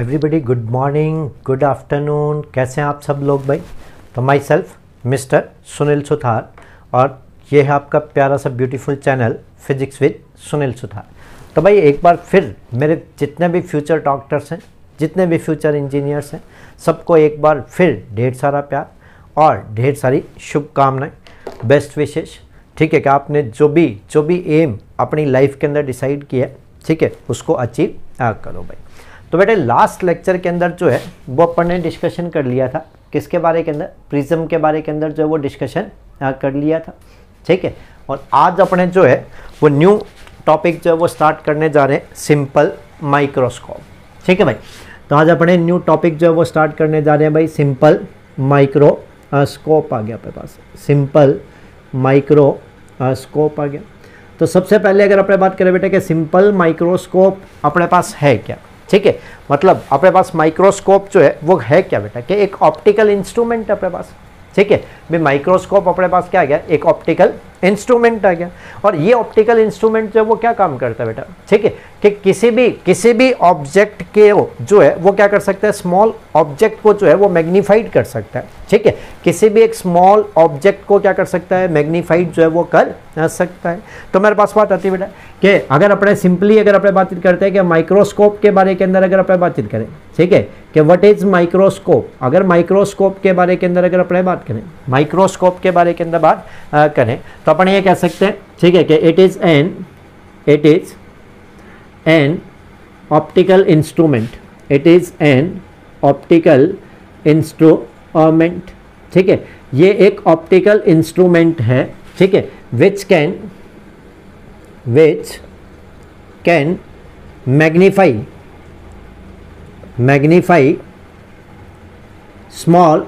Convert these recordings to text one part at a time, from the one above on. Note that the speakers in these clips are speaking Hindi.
Everybody good morning good afternoon कैसे हैं आप सब लोग भाई तो myself mister Sunil Suthar और ये है आपका प्यारा सा beautiful channel physics with Sunil Suthar तो भाई एक बार फिर मेरे जितने भी फ्यूचर डॉक्टर्स हैं जितने भी फ्यूचर इंजीनियर्स हैं सबको एक बार फिर ढेर सारा प्यार और ढेर सारी शुभकामनाएं बेस्ट विशेष ठीक है कि आपने जो भी जो भी एम अपनी लाइफ के अंदर डिसाइड किया ठीक है उसको अचीव करो भाई तो बेटे लास्ट लेक्चर के अंदर जो है वो अपन ने डिस्कशन कर लिया था किसके बारे के अंदर प्रिज्म के बारे के अंदर जो है वो डिस्कशन कर लिया था ठीक है और आज अपने जो है वो न्यू टॉपिक जो है वो स्टार्ट करने जा रहे हैं सिंपल माइक्रोस्कोप ठीक है भाई तो आज अपने न्यू टॉपिक जो है वो स्टार्ट करने जा रहे हैं भाई सिंपल माइक्रो स्कोप आ गया अपने पास सिंपल माइक्रो स्कोप आ गया तो सबसे पहले अगर अपने बात करें बेटे कि सिंपल माइक्रोस्कोप अपने पास है क्या ठीक है मतलब अपने पास माइक्रोस्कोप जो है वो है क्या बेटा कि एक ऑप्टिकल इंस्ट्रूमेंट है अपने पास ठीक है भाई माइक्रोस्कोप अपने पास क्या आ गया एक ऑप्टिकल इंस्ट्रूमेंट आ गया और ये ऑप्टिकल इंस्ट्रूमेंट जो है वो क्या काम करता है बेटा ठीक है कि किसी भी किसी भी ऑब्जेक्ट के जो है वो क्या कर सकता है स्मॉल ऑब्जेक्ट को जो है वो मैग्नीफाइड कर सकता है ठीक है किसी भी एक स्मॉल ऑब्जेक्ट को क्या कर सकता है मैग्नीफाइड जो है वो कर सकता है तो मेरे पास बात आती है बेटा कि अगर अपने सिंपली अगर अपने बातचीत करते हैं कि माइक्रोस्कोप के बारे के अंदर अगर अपने बातचीत करें ठीक है कि वट इज माइक्रोस्कोप अगर माइक्रोस्कोप के बारे के अंदर अगर अपने बात करें माइक्रोस्कोप के बारे के अंदर बात करें तो अपन ये कह सकते हैं ठीक है कि it is an it is an optical instrument it is an optical instrument ठीक है ये एक ऑप्टिकल इंस्ट्रूमेंट है ठीक है which can which can magnify magnify small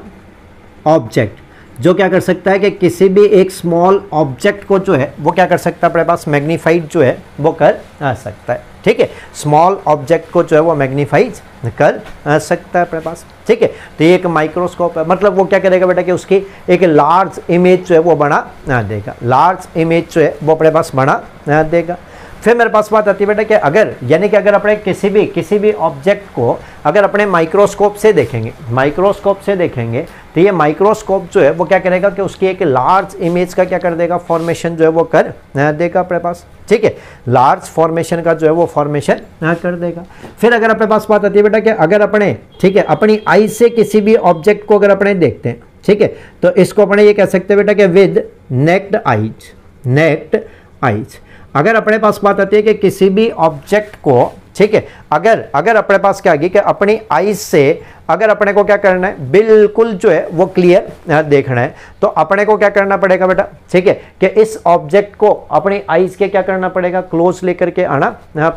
object जो क्या कर सकता है कि किसी भी एक स्मॉल ऑब्जेक्ट को जो है वो क्या कर सकता है अपने पास मैग्नीफाइड जो है वो कर आ सकता है ठीक है स्मॉल ऑब्जेक्ट को जो है वो मैग्नीफाइज कर आ सकता है अपने पास ठीक है तो ये एक माइक्रोस्कोप है मतलब वो क्या करेगा बेटा कि उसकी एक लार्ज इमेज जो है वो बना देगा लार्ज इमेज जो है वो अपने पास बना देगा फिर मेरे पास बात आती है बेटा कि अगर यानी कि अगर अपने किसी भी किसी भी ऑब्जेक्ट को अगर अपने माइक्रोस्कोप से देखेंगे माइक्रोस्कोप से देखेंगे तो ये माइक्रोस्कोप जो है वो क्या करेगा कि उसकी एक लार्ज इमेज का क्या कर देगा फॉर्मेशन जो है वो कर देगा अपने पास ठीक है लार्ज फॉर्मेशन का जो है वो फॉर्मेशन कर देगा फिर अगर अपने पास बात आती है बेटा कि अगर अपने ठीक है अपनी आई से किसी भी ऑब्जेक्ट को अगर अपने देखते हैं ठीक है तो इसको अपने ये कह सकते हैं बेटा कि with naked eyes naked eyes अगर अपने पास बात आती है कि किसी भी ऑब्जेक्ट को ठीक है अगर अगर अपने पास क्या आगे कि अपनी आईज से अगर अपने को क्या करना है बिल्कुल जो है वो क्लियर देखना है तो अपने को क्या करना पड़ेगा बेटा ठीक है कि इस ऑब्जेक्ट को अपनी आईज के क्या करना पड़ेगा क्लोज लेकर के आना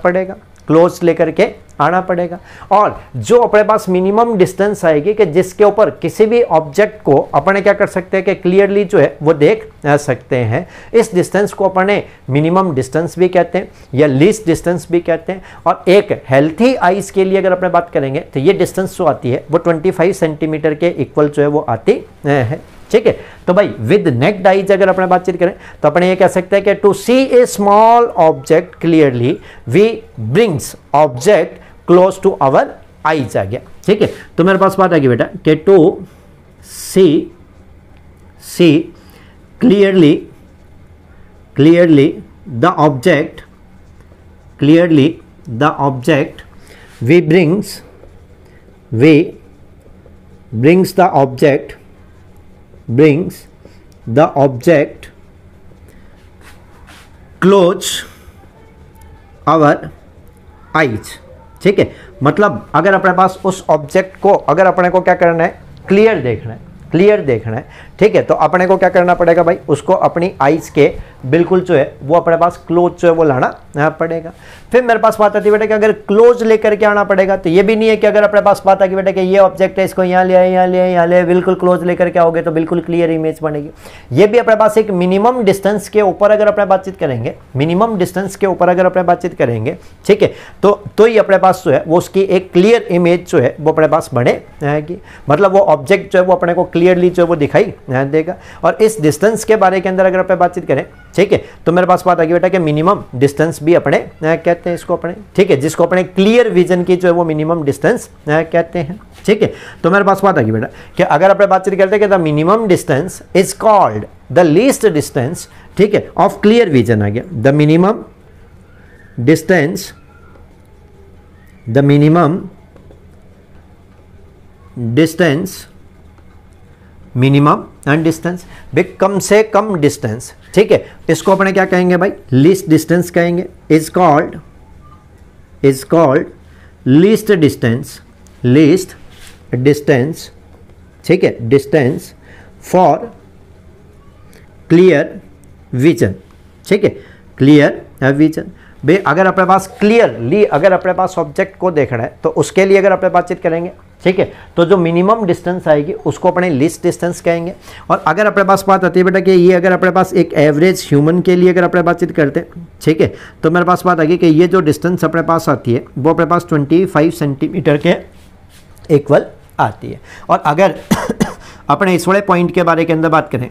पड़ेगा क्लोज लेकर के आना पड़ेगा और जो अपने पास मिनिमम डिस्टेंस आएगी कि जिसके ऊपर किसी भी ऑब्जेक्ट को अपने क्या कर सकते हैं कि क्लियरली जो है वो देख सकते हैं इस डिस्टेंस को अपने मिनिमम डिस्टेंस भी कहते हैं या लीस्ट डिस्टेंस भी कहते हैं और एक हेल्थी आइज के लिए अगर अपने बात करेंगे तो ये डिस्टेंस जो आती है वो ट्वेंटी सेंटीमीटर के इक्वल जो है वो आती है ठीक है तो भाई विद नेक डाइज अगर अपने बातचीत करें तो अपने ये कह सकते हैं कि to see a small object clearly we brings object close to our eyes आ गया ठीक है तो मेरे पास बात आ गई बेटा कि to see see clearly clearly the object clearly the object we brings we brings the object brings the object close our eyes ठीक है मतलब अगर अपने पास उस ऑब्जेक्ट को अगर अपने को क्या करना है क्लियर देखना है क्लियर देखना है ठीक है तो अपने को क्या करना पड़ेगा भाई उसको अपनी आइज़ के बिल्कुल जो है वो अपने पास क्लोज जो है वो लाना पड़ेगा फिर मेरे पास बात आती है बेटा कि अगर क्लोज लेकर के आना पड़ेगा तो ये भी नहीं है कि अगर अपने पास बात आती बेटा कि ये ऑब्जेक्ट है इसको यहाँ ले आए यहाँ ले आए यहाँ ले बिल्कुल क्लोज लेकर के आओगे तो बिल्कुल क्लियर इमेज बनेगी ये भी अपने पास एक मिनिमम डिस्टेंस के ऊपर अगर अपने बातचीत करेंगे मिनिमम डिस्टेंस के ऊपर अगर अपने बातचीत करेंगे ठीक है तो तो ही अपने पास जो है वो उसकी एक क्लियर इमेज जो है वो अपने पास बनेगी मतलब वो ऑब्जेक्ट जो है वो अपने को क्लियरली जो है वो दिखाई ध्यान देगा और इस डिस्टेंस के बारे के अंदर अगर आप बातचीत करें ठीक है तो मेरे पास बात आ गई बेटा कि मिनिमम डिस्टेंस भी अपने कहते हैं इसको अपने ठीक है जिसको अपने क्लियर विजन की जो है वो मिनिमम डिस्टेंस कहते हैं ठीक है तो मेरे पास बात आ गई बेटा कि अगर आप बातचीत करते हैं कि the minimum distance is called the least distance ठीक है ऑफ क्लियर विजन आ गया the minimum distance the minimum distance minimum and distance भाई कम से कम डिस्टेंस ठीक है इसको अपने क्या कहेंगे भाई लीस्ट डिस्टेंस कहेंगे is called is called least distance least distance ठीक है डिस्टेंस फॉर क्लियर विजन ठीक है क्लियर विजन भाई अगर अपने पास क्लियरली अगर अपने पास ऑब्जेक्ट को देखना है तो उसके लिए अगर अपने बातचीत करेंगे ठीक है तो जो मिनिमम डिस्टेंस आएगी उसको अपने लिस्ट डिस्टेंस कहेंगे और अगर अपने पास बात आती है बेटा कि ये अगर अपने पास एक एवरेज ह्यूमन के लिए अगर अपने बातचीत करते हैं ठीक है तो मेरे पास बात आ गई कि ये जो डिस्टेंस अपने पास आती है वो अपने पास ट्वेंटी फाइव सेंटीमीटर के इक्वल आती है और अगर अपने इस बड़े पॉइंट के बारे के अंदर बात करें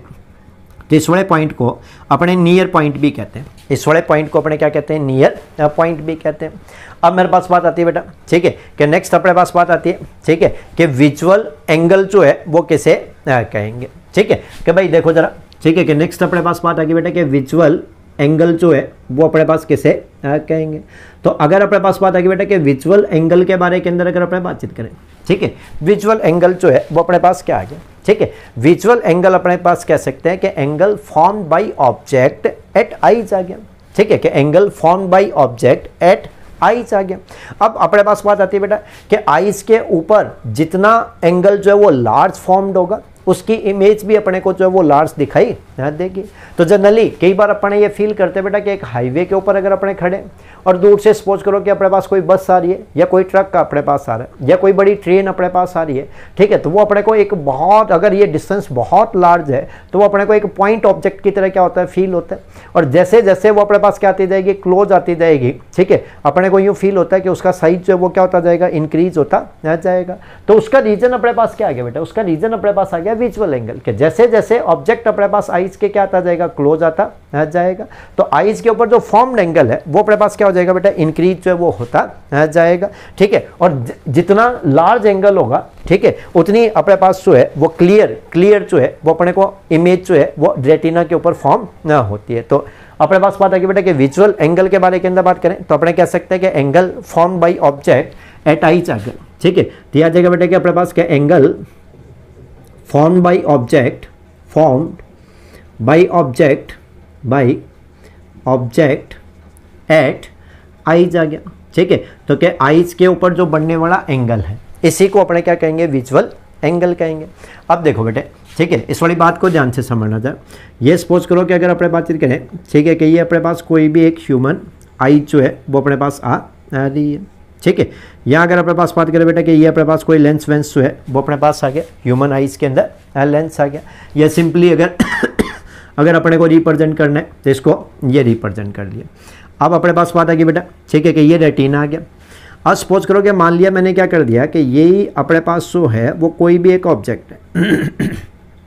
तो इस वाले पॉइंट को अपने नियर पॉइंट भी कहते हैं इस वाले पॉइंट को अपने क्या कहते हैं नियर पॉइंट भी कहते हैं अब मेरे पास बात आती है बेटा ठीक है कि नेक्स्ट अपने पास बात आती है ठीक है कि विजुअल एंगल जो है वो कैसे कहेंगे ठीक है कि भाई देखो जरा ठीक है कि नेक्स्ट अपने पास बात आती है बेटा कि विजुअल एंगल जो है वो अपने पास कैसे कहेंगे तो अगर अपने पास बात आगे बेटा कि विजुअल एंगल के बारे के अंदर अगर अपने बातचीत करें ठीक है विजुअल एंगल जो है वो अपने पास क्या आ गया ठीक है विजुअल एंगल अपने पास कह सकते हैं कि angle form by object at eyes आ गया ठीक है कि angle form by object at eyes आ गया अब अपने पास बात आती है बेटा कि आईज के ऊपर जितना एंगल जो है वो लार्ज फॉर्म्ड होगा उसकी इमेज भी अपने को जो है वो लार्ज दिखाई ना देगी तो जनरली कई बार अपने ये फील करते बेटा कि एक हाईवे के ऊपर अगर अपने खड़े और दूर से सपोज करो कि अपने पास कोई बस आ रही है या कोई ट्रक का अपने पास आ रहा है या कोई बड़ी ट्रेन अपने पास आ रही है ठीक है तो वो अपने को एक बहुत अगर ये डिस्टेंस बहुत लार्ज है तो वो अपने को एक पॉइंट ऑब्जेक्ट की तरह क्या होता है फील होता है और जैसे जैसे वो अपने पास क्या आती जाएगी क्लोज आती जाएगी ठीक है अपने को यूँ फील होता है कि उसका साइज जो है वो क्या होता जाएगा इंक्रीज होता जाएगा तो उसका रीज़न अपने पास क्या आ गया बेटा उसका रीज़न अपने पास आ गया है विजुअल एंगल के जैसे जैसे ऑब्जेक्ट अपने पास आइज के क्या आता जाएगा क्लोज आता आ जाएगा तो आइज के ऊपर जो फॉर्म्ड एंगल है वो अपने पास क्या हो जाएगा बेटा इंक्रीज जो है वो होता जाएगा ठीक है और जितना लार्ज एंगल होगा ठीक है उतनी अपने पास जो है वो क्लियर क्लियर जो है वो अपने को इमेज जो है वो रेटिना के ऊपर फॉर्म होती है तो अपने पास बात आगे बेटा कि विजुअल एंगल के बारे के अंदर बात करें तो अपने कह सकते हैं कि angle form by object at eyes angle ठीक है दिया जाएगा बेटा कि अपने पास क्या angle formed by object formed by object by object at eyes आ गया ठीक है तो क्या आइज के ऊपर जो बनने वाला एंगल है इसी को अपने क्या कहेंगे विजुअल एंगल कहेंगे अब देखो बेटे ठीक है इस वाली बात को ध्यान से समझना था ये सपोज करो कि अगर अपने बातचीत करें ठीक है कि ये अपने पास कोई भी एक ह्यूमन आइज जो है वो अपने पास आ रही है ठीक है यहाँ अगर अपने पास बात करें बेटा कि ये अपने पास कोई लेंस वेंस जो है वो अपने पास आ गया ह्यूमन आइज़ के अंदर लेंस आ गया या सिंपली अगर अगर अपने को रिप्रेजेंट करना है तो इसको ये रिप्रेजेंट कर लिया अब अपने पास बात आ गई बेटा ठीक है कि ये रेटीना आ गया अब सपोज करो कि मान लिया मैंने क्या कर दिया कि यही अपने पास जो है वो कोई भी एक ऑब्जेक्ट है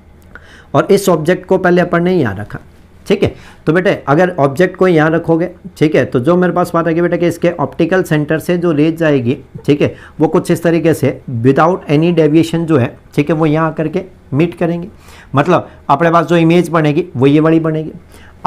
और इस ऑब्जेक्ट को पहले अपन ने यहाँ रखा ठीक है तो बेटे अगर ऑब्जेक्ट को यहाँ रखोगे ठीक है तो जो मेरे पास बात आएगी बेटा कि इसके ऑप्टिकल सेंटर से जो रेज जाएगी ठीक है वो कुछ इस तरीके से विदाउट एनी डेविएशन जो है ठीक है वो यहाँ करके मीट करेंगे मतलब अपने पास जो इमेज बनेगी वो ये वाली बनेगी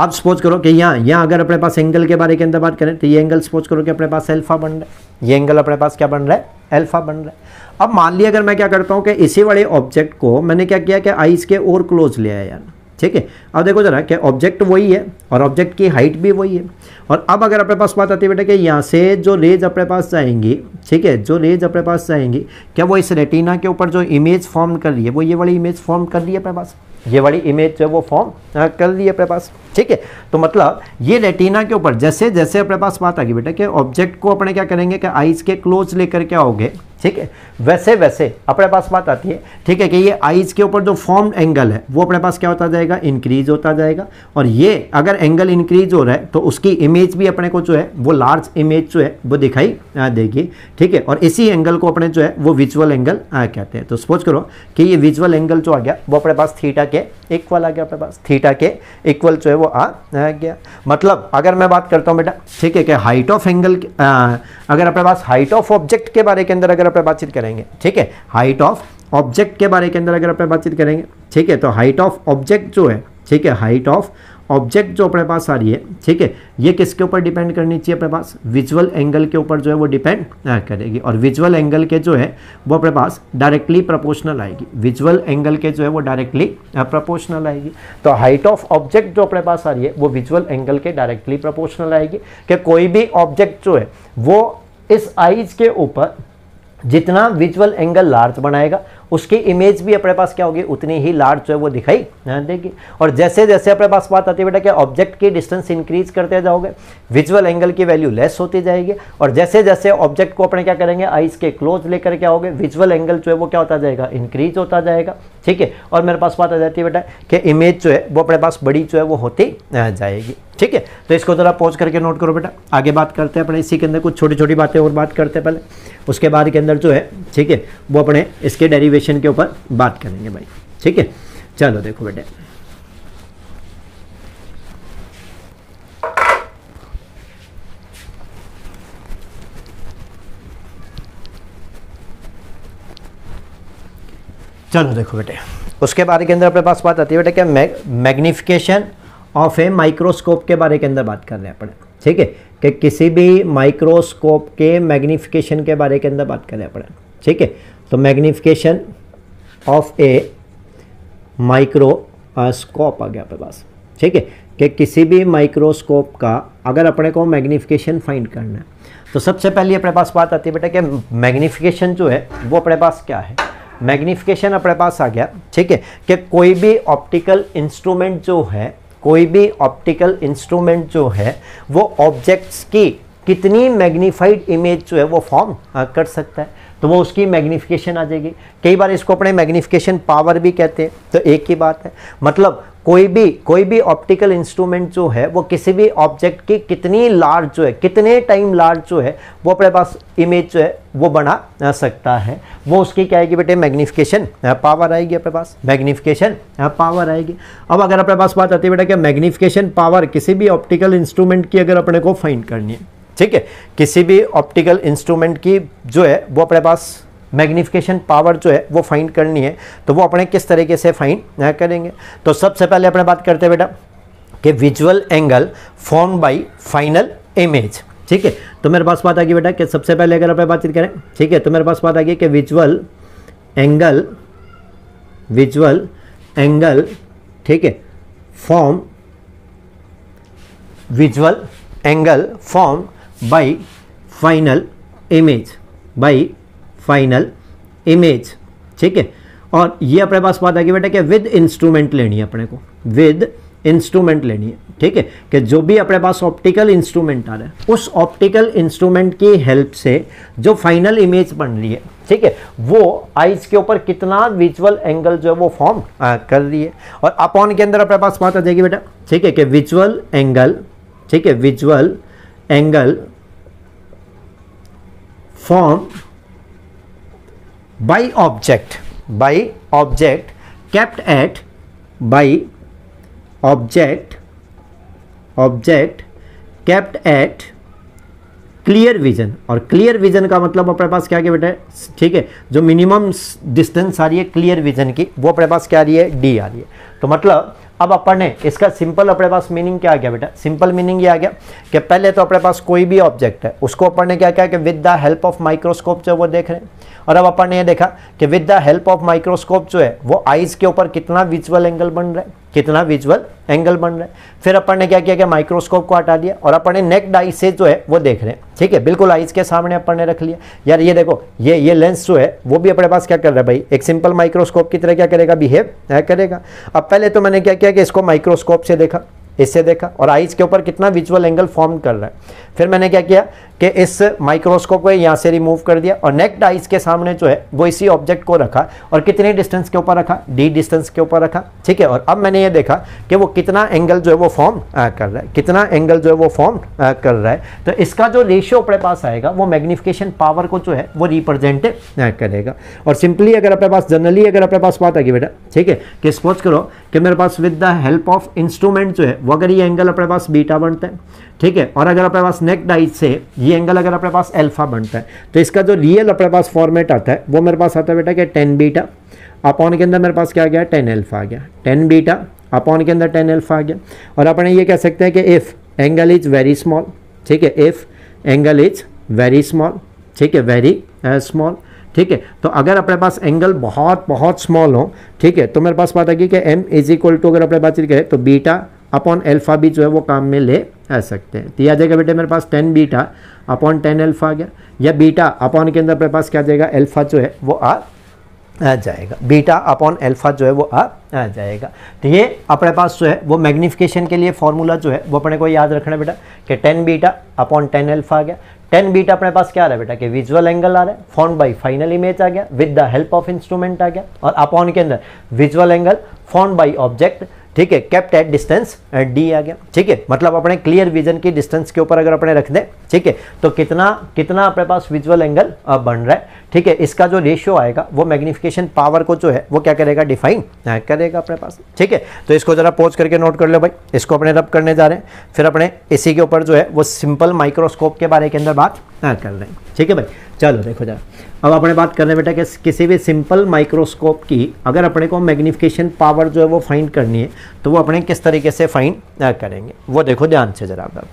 आप सपोज करो कि यहाँ यहाँ अगर अपने पास एंगल के बारे के अंदर बात करें तो ये एंगल सपोज करो कि अपने पास एल्फा बन रहा है ये एंगल अपने पास क्या बन रहा है एल्फा बन रहा है अब मान लिया अगर मैं क्या करता हूँ कि इसी वाले ऑब्जेक्ट को मैंने क्या किया कि आइज़ के और क्लोज लिया है यार ठीक है अब देखो जरा क्या ऑब्जेक्ट वही है और ऑब्जेक्ट की हाइट भी वही है और अब अगर अपने पास बात आती है बेटा कि यहाँ से जो रेज अपने पास जाएंगी ठीक है जो रेज अपने पास जाएंगी क्या वो इस रेटिना के ऊपर जो इमेज फॉर्म कर रही है वो ये वाली इमेज फॉर्म कर रही है अपने पास ये वाली इमेज जो वो फॉर्म हाँ, कर रही है अपने पास ठीक है तो मतलब ये रेटिना के ऊपर जैसे जैसे अपने पास बात आ गई बेटा कि ऑब्जेक्ट को अपने क्या करेंगे कि आइज़ के क्लोज लेकर क्या आओगे ठीक है वैसे वैसे अपने पास बात आती है ठीक है कि ये आइज़ के ऊपर जो फॉर्म एंगल है वो अपने पास क्या होता जाएगा इंक्रीज होता जाएगा और ये अगर एंगल इंक्रीज हो रहा है तो उसकी इमेज भी अपने को जो है वो लार्ज इमेज जो है वो दिखाई देगी ठीक है और इसी एंगल को अपने जो है वो विजुअल एंगल कहते हैं तो सपोज करो कि ये विजुअल एंगल जो आ गया वो अपने पास थीटा के इक्वल आ गया अपने पास थीटा के इक्वल जो है वो आ हाँ, गया मतलब अगर मैं बात करता हूँ बेटा ठीक है कि हाइट ऑफ एंगल अगर अपने पास हाइट ऑफ ऑब्जेक्ट के बारे के अंदर अगर अपने बातचीत करेंगे ठीक है हाइट ऑफ ऑब्जेक्ट के बारे के अंदर अगर अपने बातचीत करेंगे ठीक है तो हाइट ऑफ ऑब्जेक्ट जो है ठीक है हाइट ऑफ ऑब्जेक्ट जो अपने पास आ रही है ठीक है ये किसके ऊपर डिपेंड करनी चाहिए अपने पास विजुअल एंगल के ऊपर जो है वो डिपेंड करेगी और विजुअल एंगल के जो है वो अपने पास डायरेक्टली प्रपोर्शनल आएगी विजुअल एंगल के जो है वो डायरेक्टली हाँ, प्रपोर्शनल आएगी तो हाइट ऑफ ऑब्जेक्ट जो अपने पास आ रही है वो विजुअल एंगल के डायरेक्टली प्रपोर्शनल आएगी कि कोई भी ऑब्जेक्ट जो है वो इस आइज के ऊपर जितना विजुअल एंगल लार्ज बनाएगा उसकी इमेज भी अपने पास क्या होगी उतनी ही लार्ज जो है वो दिखाई देगी और जैसे जैसे अपने पास बात आती है बेटा क्या ऑब्जेक्ट की डिस्टेंस इंक्रीज करते जाओगे विजुअल एंगल की वैल्यू लेस होती जाएगी और जैसे जैसे ऑब्जेक्ट को अपने क्या करेंगे आइज के क्लोज लेकर क्या होगा विजुअल एंगल जो है वो क्या होता जाएगा इंक्रीज होता जाएगा ठीक है और मेरे पास बात आ जाती है बेटा कि इमेज जो है वो अपने पास बड़ी जो है वो होती जाएगी ठीक है तो इसको ज़रा पॉज करके नोट करो बेटा आगे बात करते हैं अपने इसी के अंदर कुछ छोटी छोटी बातें और बात करते हैं पहले उसके बाद के अंदर जो है ठीक है वो अपने इसके डेरीवेशन के ऊपर बात करेंगे भाई ठीक है चलो देखो बेटा चलो देखो बेटे उसके बारे के अंदर अपने पास बात आती है बेटा क्या मैग्निफिकेशन ऑफ ए माइक्रोस्कोप के बारे के अंदर बात कर रहे हैं अपने ठीक है कि किसी भी माइक्रोस्कोप के मैग्निफिकेशन के बारे के अंदर बात हैं अपने ठीक है तो मैग्निफिकेशन ऑफ ए माइक्रोस्कोप आ गया अपने पास ठीक है कि किसी भी माइक्रोस्कोप का अगर अपने को मैग्निफिकेशन फाइंड करना है तो सबसे पहले अपने पास बात आती है बेटा कि मैग्निफिकेशन जो है वो अपने पास क्या है मैग्निफिकेशन अपने पास आ गया ठीक है कि कोई भी ऑप्टिकल इंस्ट्रूमेंट जो है कोई भी ऑप्टिकल इंस्ट्रूमेंट जो है वो ऑब्जेक्ट्स की कितनी मैग्नीफाइड इमेज जो है वो फॉर्म हाँ, कर सकता है तो वो उसकी मैग्नीफिकेशन आ जाएगी कई बार इसको अपने मैग्नीफिकेशन पावर भी कहते हैं तो एक ही बात है मतलब कोई भी कोई भी ऑप्टिकल इंस्ट्रूमेंट जो है वो किसी भी ऑब्जेक्ट की कितनी लार्ज जो है कितने टाइम लार्ज जो है वो अपने पास इमेज जो है वो बना सकता है वो उसकी क्या आएगी बेटे मैग्निफिकेशन पावर आएगी अपने पास मैग्निफिकेशन पावर आएगी अब अगर अपने पास बात आती है बेटा कि मैग्निफिकेशन पावर किसी भी ऑप्टिकल इंस्ट्रूमेंट की अगर अपने को फाइंड करनी है ठीक है किसी भी ऑप्टिकल इंस्ट्रूमेंट की जो है वो अपने पास मैग्निफिकेशन पावर जो है वो फाइंड करनी है तो वो अपने किस तरीके से फाइंड करेंगे तो सबसे पहले अपने बात करते हैं बेटा कि visual angle form by final image ठीक है तो मेरे पास बात आ गई बेटा कि सबसे पहले अगर अपने बातचीत करें ठीक है तो मेरे पास बात आ गई कि विजुअल एंगल विजुअल एंगल ठीक है form visual angle form by final image by final image ठीक है और ये अपने पास बात गई बेटा कि विद इंस्ट्रूमेंट लेनी है अपने को विद इंस्ट्रूमेंट लेनी है ठीक है कि जो भी अपने पास ऑप्टिकल इंस्ट्रूमेंट आ रहा है उस ऑप्टिकल इंस्ट्रूमेंट की हेल्प से जो फाइनल इमेज बन रही है ठीक है वो आइज के ऊपर कितना विजुअल एंगल जो है वो फॉर्म कर रही है और अपॉन के अंदर अपने पास बात आ जाएगी बेटा ठीक है कि विजुअल एंगल ठीक है visual angle form by object by object kept at by object object kept at clear vision और क्लियर विजन का मतलब अपने पास क्या क्या बेटा है ठीक है जो मिनिमम डिस्टेंस आ रही है क्लियर विजन की वो अपने पास क्या आ रही है डी आ रही है तो मतलब अब अपने इसका सिंपल अपने पास मीनिंग क्या आ गया बेटा सिंपल मीनिंग ये आ गया कि पहले तो अपने पास कोई भी ऑब्जेक्ट है उसको अपन ने क्या क्या कि with the help of microscope जो वो देख रहे हैं और अब अपन ने ये देखा कि with the help of microscope जो है वो आइज़ के ऊपर कितना विजुअल एंगल बन रहा है कितना विजुअल एंगल बन रहा है फिर अपन ने क्या किया कि माइक्रोस्कोप को हटा दिया और अपन ने नेक डाई से जो है वो देख रहे हैं ठीक है बिल्कुल आइज के सामने अपन ने रख लिया यार ये देखो ये ये लेंस जो है वो भी अपने पास क्या कर रहा है भाई एक सिंपल माइक्रोस्कोप की तरह क्या करेगा बिहेव करेगा अब पहले तो मैंने क्या किया कि इसको माइक्रोस्कोप से देखा इससे देखा और आइज के ऊपर कितना विजुअल एंगल फॉर्म कर रहा है फिर मैंने क्या किया कि इस माइक्रोस्कोप को यहाँ से रिमूव कर दिया और नेक्ट आइज के सामने जो है वो इसी ऑब्जेक्ट को रखा और कितने डिस्टेंस के ऊपर रखा डी डिस्टेंस के ऊपर रखा ठीक है और अब मैंने ये देखा कि वो कितना एंगल जो है वो फॉर्म कर रहा है कितना एंगल जो है वो फॉर्म कर रहा है तो इसका जो रेशियो अपने पास आएगा वो मैग्निफिकेशन पावर को जो है वो रिप्रेजेंट करेगा और सिंपली अगर अपने पास जनरली अगर अपने पास बात आएगी बेटा ठीक है कि सपोज करो कि मेरे पास with the help of instrument जो है वो अगर ये एंगल अपने पास बीटा बनता है ठीक है और अगर अपने पास नेक डाइज से ये ये एंगल अगर अपने पास अल्फा बनता है तो इसका जो रियल अपने पास फॉर्मेट आता है वो मेरे पास आता है बेटा क्या टेन बीटा अपॉन के अंदर मेरे पास क्या आ गया टेन एल्फा आ गया टेन बीटा अपॉन के अंदर टेन एल्फा आ गया और अपने ये कह सकते हैं कि if angle is very small ठीक है if angle is very small ठीक है वेरी स्मॉल uh, ठीक है तो अगर अपने पास एंगल बहुत बहुत स्मॉल हो ठीक है तो मेरे पास बात आ गई कि एम इज इक्वल टू अगर अपने बात करें तो बीटा अपॉन एल्फ़ा भी जो है वो काम में ले आ सकते हैं तो यह आ जाएगा बेटे मेरे पास tan beta upon tan alpha आ गया या बीटा अपॉन के अंदर मेरे पास क्या जाएगा एल्फ़ा जो है वो आ आ जाएगा बीटा अपॉन एल्फा जो है वो आ आ जाएगा तो ये अपने पास जो है वो मैग्नीफिकेशन के लिए फॉर्मूला जो है वो अपने को याद रखना बेटा कि tan beta upon tan alpha आ गया टेन बीटा अपने पास क्या आ रहा है बेटा कि विजुअल एंगल आ रहा है फॉर्म बाई फाइनल इमेज आ गया with the help of instrument आ गया और अपॉन के अंदर visual angle form by object ठीक है कैप्ट एट डिस्टेंस डी आ गया ठीक है मतलब अपने क्लियर विजन की डिस्टेंस के ऊपर अगर अपने रख दें ठीक है तो कितना कितना अपने पास विजुअल एंगल बन रहा है ठीक है इसका जो रेशियो आएगा वो मैग्निफिकेशन पावर को जो है वो क्या करेगा डिफाइन करेगा अपने पास ठीक है तो इसको ज़रा पोज करके नोट कर लो भाई इसको अपने रब करने जा रहे हैं फिर अपने इसी के ऊपर जो है वो सिंपल माइक्रोस्कोप के बारे के अंदर बात कर रहे हैं ठीक है भाई चलो देखो जरा अब अपने बात कर रहे हैं बेटा कि किसी भी सिंपल माइक्रोस्कोप की अगर अपने को मैग्निफिकेशन पावर जो है वो फाइंड करनी है तो वो अपने किस तरीके से फाइंड करेंगे वो देखो ध्यान से जरा आप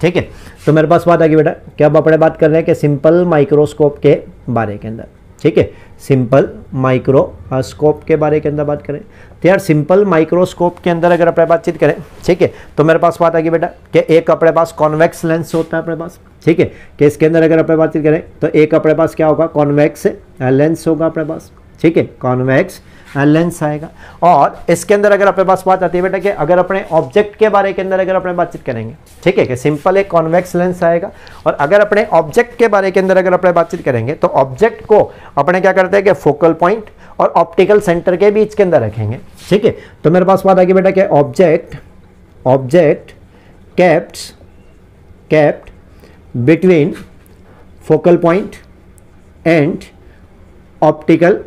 ठीक है तो मेरे पास बात आ गई बेटा कि अब अपने बात कर रहे हैं कि सिंपल माइक्रोस्कोप के बारे के अंदर ठीक है सिंपल माइक्रोस्कोप के बारे के अंदर बात करें तो यार सिंपल माइक्रोस्कोप के अंदर अगर अपने बातचीत करें ठीक है तो मेरे पास बात आ गई बेटा कि एक अपने पास कॉन्वेक्स लेंस होता है अपने पास ठीक है कि इसके अंदर अगर अपने बातचीत करें तो एक अपने पास क्या होगा कॉन्वेक्स लेंस होगा अपने पास ठीक है कॉन्वेक्स लेंस हाँ, आएगा और इसके अंदर अगर अपने पास बात आती है बेटा कि अगर अपने ऑब्जेक्ट के बारे के अंदर अगर अपने बातचीत करेंगे ठीक है कि सिंपल एक कॉन्वेक्स लेंस आएगा और अगर अपने ऑब्जेक्ट के बारे के अंदर अगर अपने बातचीत करेंगे तो ऑब्जेक्ट को अपने क्या करते हैं कि फोकल पॉइंट और ऑप्टिकल सेंटर के बीच के अंदर रखेंगे ठीक है तो मेरे पास बात आ गई बेटा कि object object kept kept between focal point and optical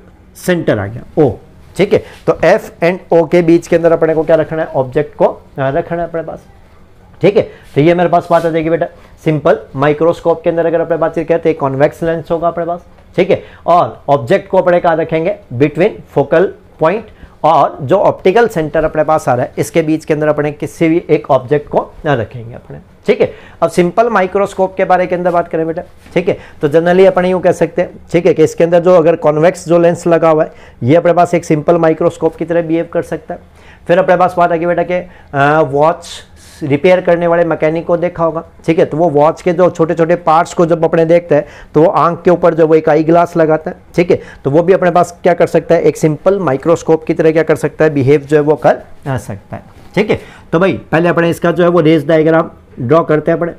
centre आ गया ओ ठीक है तो एफ एंड ओ के बीच के अंदर अपने को क्या रखना है ऑब्जेक्ट को हाँ, रखना है अपने पास ठीक है तो ये मेरे पास बात आ जाएगी बेटा सिंपल माइक्रोस्कोप के अंदर अगर अपने बातचीत करें तो एक कॉन्वेक्स लेंस होगा अपने पास ठीक है और ऑब्जेक्ट को अपने कहा रखेंगे बिटवीन फोकल पॉइंट और जो ऑप्टिकल सेंटर अपने पास आ रहा है इसके बीच के अंदर अपने किसी भी एक ऑब्जेक्ट को न रखेंगे अपने ठीक है अब सिंपल माइक्रोस्कोप के बारे के अंदर बात करें बेटा ठीक है तो जनरली अपने यूँ कह सकते हैं ठीक है कि इसके अंदर जो अगर कॉन्वेक्स जो लेंस लगा हुआ है ये अपने पास एक सिंपल माइक्रोस्कोप की तरह बिहेव कर सकता है फिर अपने पास बात आगे बेटा के वॉच रिपेयर करने वाले मैकेनिक को देखा होगा ठीक है तो वो वॉच के जो छोटे छोटे पार्ट्स को जब अपने देखते हैं तो वो आंख के ऊपर जो वो एक आई ग्लास लगाता है ठीक है तो वो भी अपने पास क्या कर सकता है एक सिंपल माइक्रोस्कोप की तरह क्या कर सकता है बिहेव जो है वो कर सकता है ठीक है तो भाई पहले अपने इसका जो है वो रेस डायग्राम ड्रॉ करते हैं अपने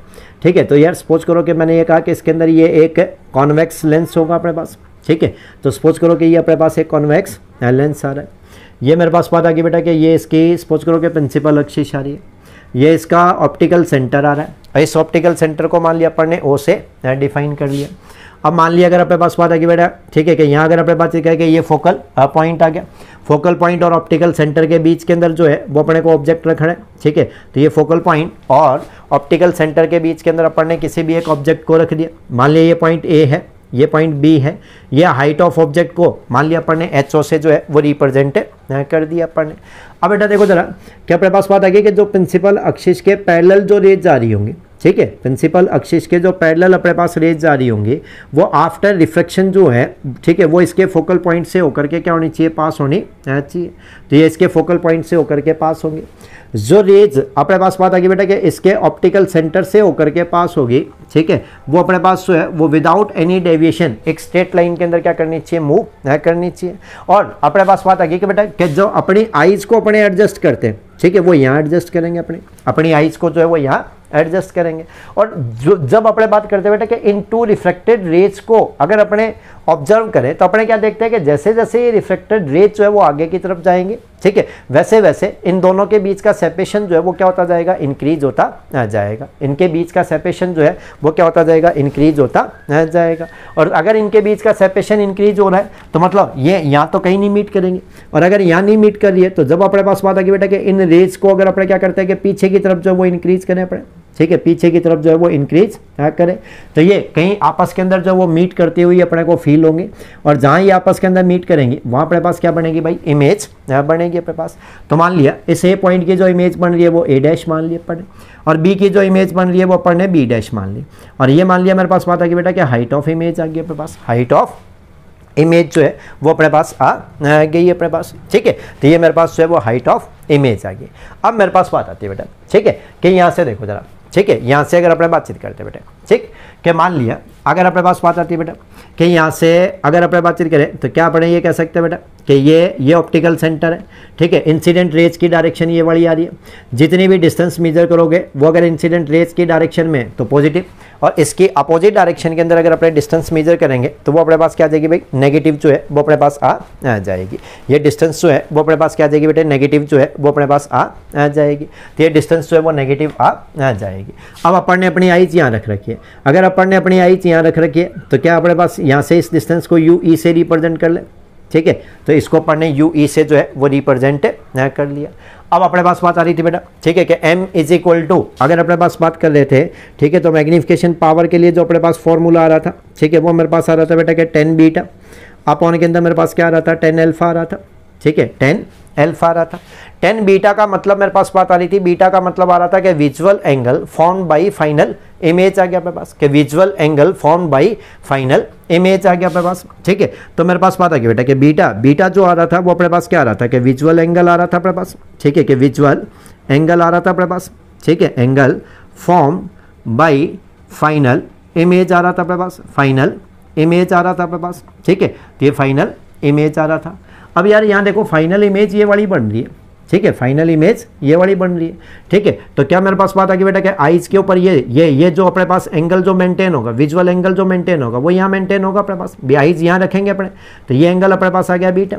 ठीक है तो यार सपोज करो कि मैंने ये कहा कि इसके अंदर ये एक कॉन्वेक्स लेंस होगा अपने पास ठीक है तो सपोज करो कि ये अपने पास एक कॉन्वेक्स लेंस आ रहा है ये मेरे पास बात आ गई बेटा कि ये इसकी सपोज करो कि प्रिंसिपल अक्षिश आ रही है ये इसका ऑप्टिकल सेंटर आ रहा है इस ऑप्टिकल सेंटर को मान लिया अपन ने ओ से डिफाइन कर लिया अब मान लिया अगर अपने पास बात आगे बैठा ठीक है कि यहाँ अगर अपने पास कहे कि ये फोकल पॉइंट आ गया फोकल पॉइंट और ऑप्टिकल सेंटर के बीच के अंदर जो है वो अपने को ऑब्जेक्ट रखना है ठीक है तो ये फोकल पॉइंट और ऑप्टिकल सेंटर के बीच के अंदर अपन ने किसी भी एक ऑब्जेक्ट को रख दिया मान लिया ये पॉइंट ए है ये पॉइंट बी है यह हाइट ऑफ ऑब्जेक्ट को मान लिया अपन ने एच से जो है वो रिप्रेजेंट कर दिया अपन ने अब बेटा देखो जरा क्या अपने पास बात आ गई कि जो प्रिंसिपल अक्षिश के पैरेलल जो रेज जा रही होंगी ठीक है प्रिंसिपल अक्षिश के जो पैरेलल अपने पास रेज जा रही होंगी वो आफ्टर रिफ्लेक्शन जो है ठीक है वो इसके फोकल पॉइंट से होकर के क्या होनी चाहिए पास होनी चाहिए हाँ तो ये इसके फोकल पॉइंट से होकर के पास होंगे जो रेज अपने पास बात आगे बेटा कि इसके ऑप्टिकल सेंटर से होकर के पास होगी ठीक है वो अपने पास जो है वो विदाउट एनी डेविएशन एक स्ट्रेट लाइन के अंदर क्या करनी चाहिए मूव हाँ, करनी चाहिए और अपने पास बात आ गई कि बेटा कि जो अपनी आइज़ को अपने एडजस्ट करते हैं ठीक है वो यहाँ एडजस्ट करेंगे अपने अपनी आइज़ को जो है वो यहाँ एडजस्ट करेंगे और जो जब अपने बात करते बेटा कि इन टू रिफ्लेक्टेड रेज को अगर अपने ऑब्जर्व करें तो अपने क्या देखते हैं कि जैसे जैसे ये रिफ्लेक्टेड रेज जो है वो आगे की तरफ जाएंगे ठीक है वैसे वैसे इन दोनों के बीच का सेपेशन जो है वो क्या होता जाएगा इंक्रीज होता जाएगा इनके बीच का सेपेशन जो है वो क्या होता जाएगा इंक्रीज होता जाएगा और अगर इनके बीच का सेपेशन इंक्रीज हो रहा है तो मतलब ये यहाँ तो कहीं नहीं मीट करेंगे और अगर यहाँ नहीं मीट कर लिए तो जब अपने पास बात आगे बेटा कि इन रेज को अगर अपने क्या करते हैं कि पीछे की तरफ जो है वो इंक्रीज करें अपने ठीक है पीछे की तरफ जो है वो इंक्रीज हाँ, करें तो ये कहीं आपस के अंदर जो वो मीट करते हुए अपने को फील होंगे और जहाँ ये आपस के अंदर मीट करेंगे वहाँ अपने पास क्या बनेगी भाई इमेज हाँ, बनेगी अपने पास तो मान लिया इस ए पॉइंट की जो इमेज बन रही है वो ए डैश मान लिया पढ़े और बी की जो इमेज बन रही है वो पढ़ने बी डैश मान ली और ये मान लिया मेरे पास बात आ गई बेटा कि हाइट ऑफ इमेज आ गई अपने पास हाइट ऑफ इमेज जो है वो अपने पास आ गई है अपने पास ठीक है तो ये मेरे पास जो है वो हाइट ऑफ इमेज आ गई अब मेरे पास बात आती है बेटा ठीक है कि यहाँ से देखो जरा ठीक है यहाँ से अगर अपने बातचीत करते बेटे ठीक क्या मान लिया अगर अपने पास बात आती है बेटा कि यहाँ से अगर अपने बातचीत करें तो क्या अपने ये कह सकते हैं बेटा कि ये ये ऑप्टिकल सेंटर है ठीक है इंसिडेंट रेज की डायरेक्शन ये वाली आ रही है जितनी भी डिस्टेंस मेजर करोगे वो अगर इंसिडेंट रेज की डायरेक्शन में तो पॉजिटिव और इसकी अपोजिट डायरेक्शन के अंदर अगर अपने डिस्टेंस मेजर करेंगे तो वो अपने पास क्या आ जाएगी भाई नेगेटिव जो है वो अपने पास आ जाएगी ये डिस्टेंस जो है वो अपने पास क्या आ जाएगी बेटे नेगेटिव जो है वो अपने पास आ जाएगी तो ये डिस्टेंस जो है वो नेगेटिव आ जाएगी अब अपन ने अपनी आईज यहाँ रख रखी है अगर अपन ने अपनी आईज यहाँ रख रखी है तो क्या अपने पास यहाँ से इस डिस्टेंस को यू ई e से रिप्रेजेंट कर ले ठीक है तो इसको अपन ने यू ई e से जो है वो रिप्रेजेंट कर लिया अब अपने पास बात आ रही थी बेटा ठीक है कि एम इज इक्वल टू अगर अपने पास बात कर लेते थे ठीक है तो मैग्नीफिकेशन पावर के लिए जो अपने पास फॉर्मूला आ रहा था ठीक है वो मेरे पास आ रहा था बेटा क्या टेन बीटा अपॉन के अंदर मेरे पास क्या आ रहा था टेन एल्फा आ रहा था ठीक है टेन एल्फा आ रहा था टेन बीटा का मतलब मेरे पास बात आ रही थी बीटा का मतलब आ रहा था कि visual angle form by final image आ गया मेरे पास कि visual angle form by final image आ गया मेरे पास ठीक है तो मेरे पास बात आ गई बेटा कि बीटा बीटा जो आ रहा था वो अपने पास क्या आ रहा था कि विजुअल एंगल आ रहा था अपने पास ठीक है कि विजुअल एंगल आ रहा था अपने पास ठीक है angle form by final image आ रहा था अपने पास फाइनल इमेज आ रहा था अपने पास ठीक है तो ये फाइनल इमेज आ रहा था अब यार यहाँ देखो फाइनल इमेज ये वाली बन रही है ठीक है फाइनल इमेज ये वाली बन रही है ठीक है तो क्या मेरे पास बात आ गई बेटा क्या आइज के ऊपर ये ये ये जो अपने पास एंगल जो मेंटेन होगा विजुअल एंगल जो मेंटेन होगा वो यहाँ मेंटेन होगा अपने पास आइज यहाँ रखेंगे अपने तो ये एंगल अपने पास आ गया बीटा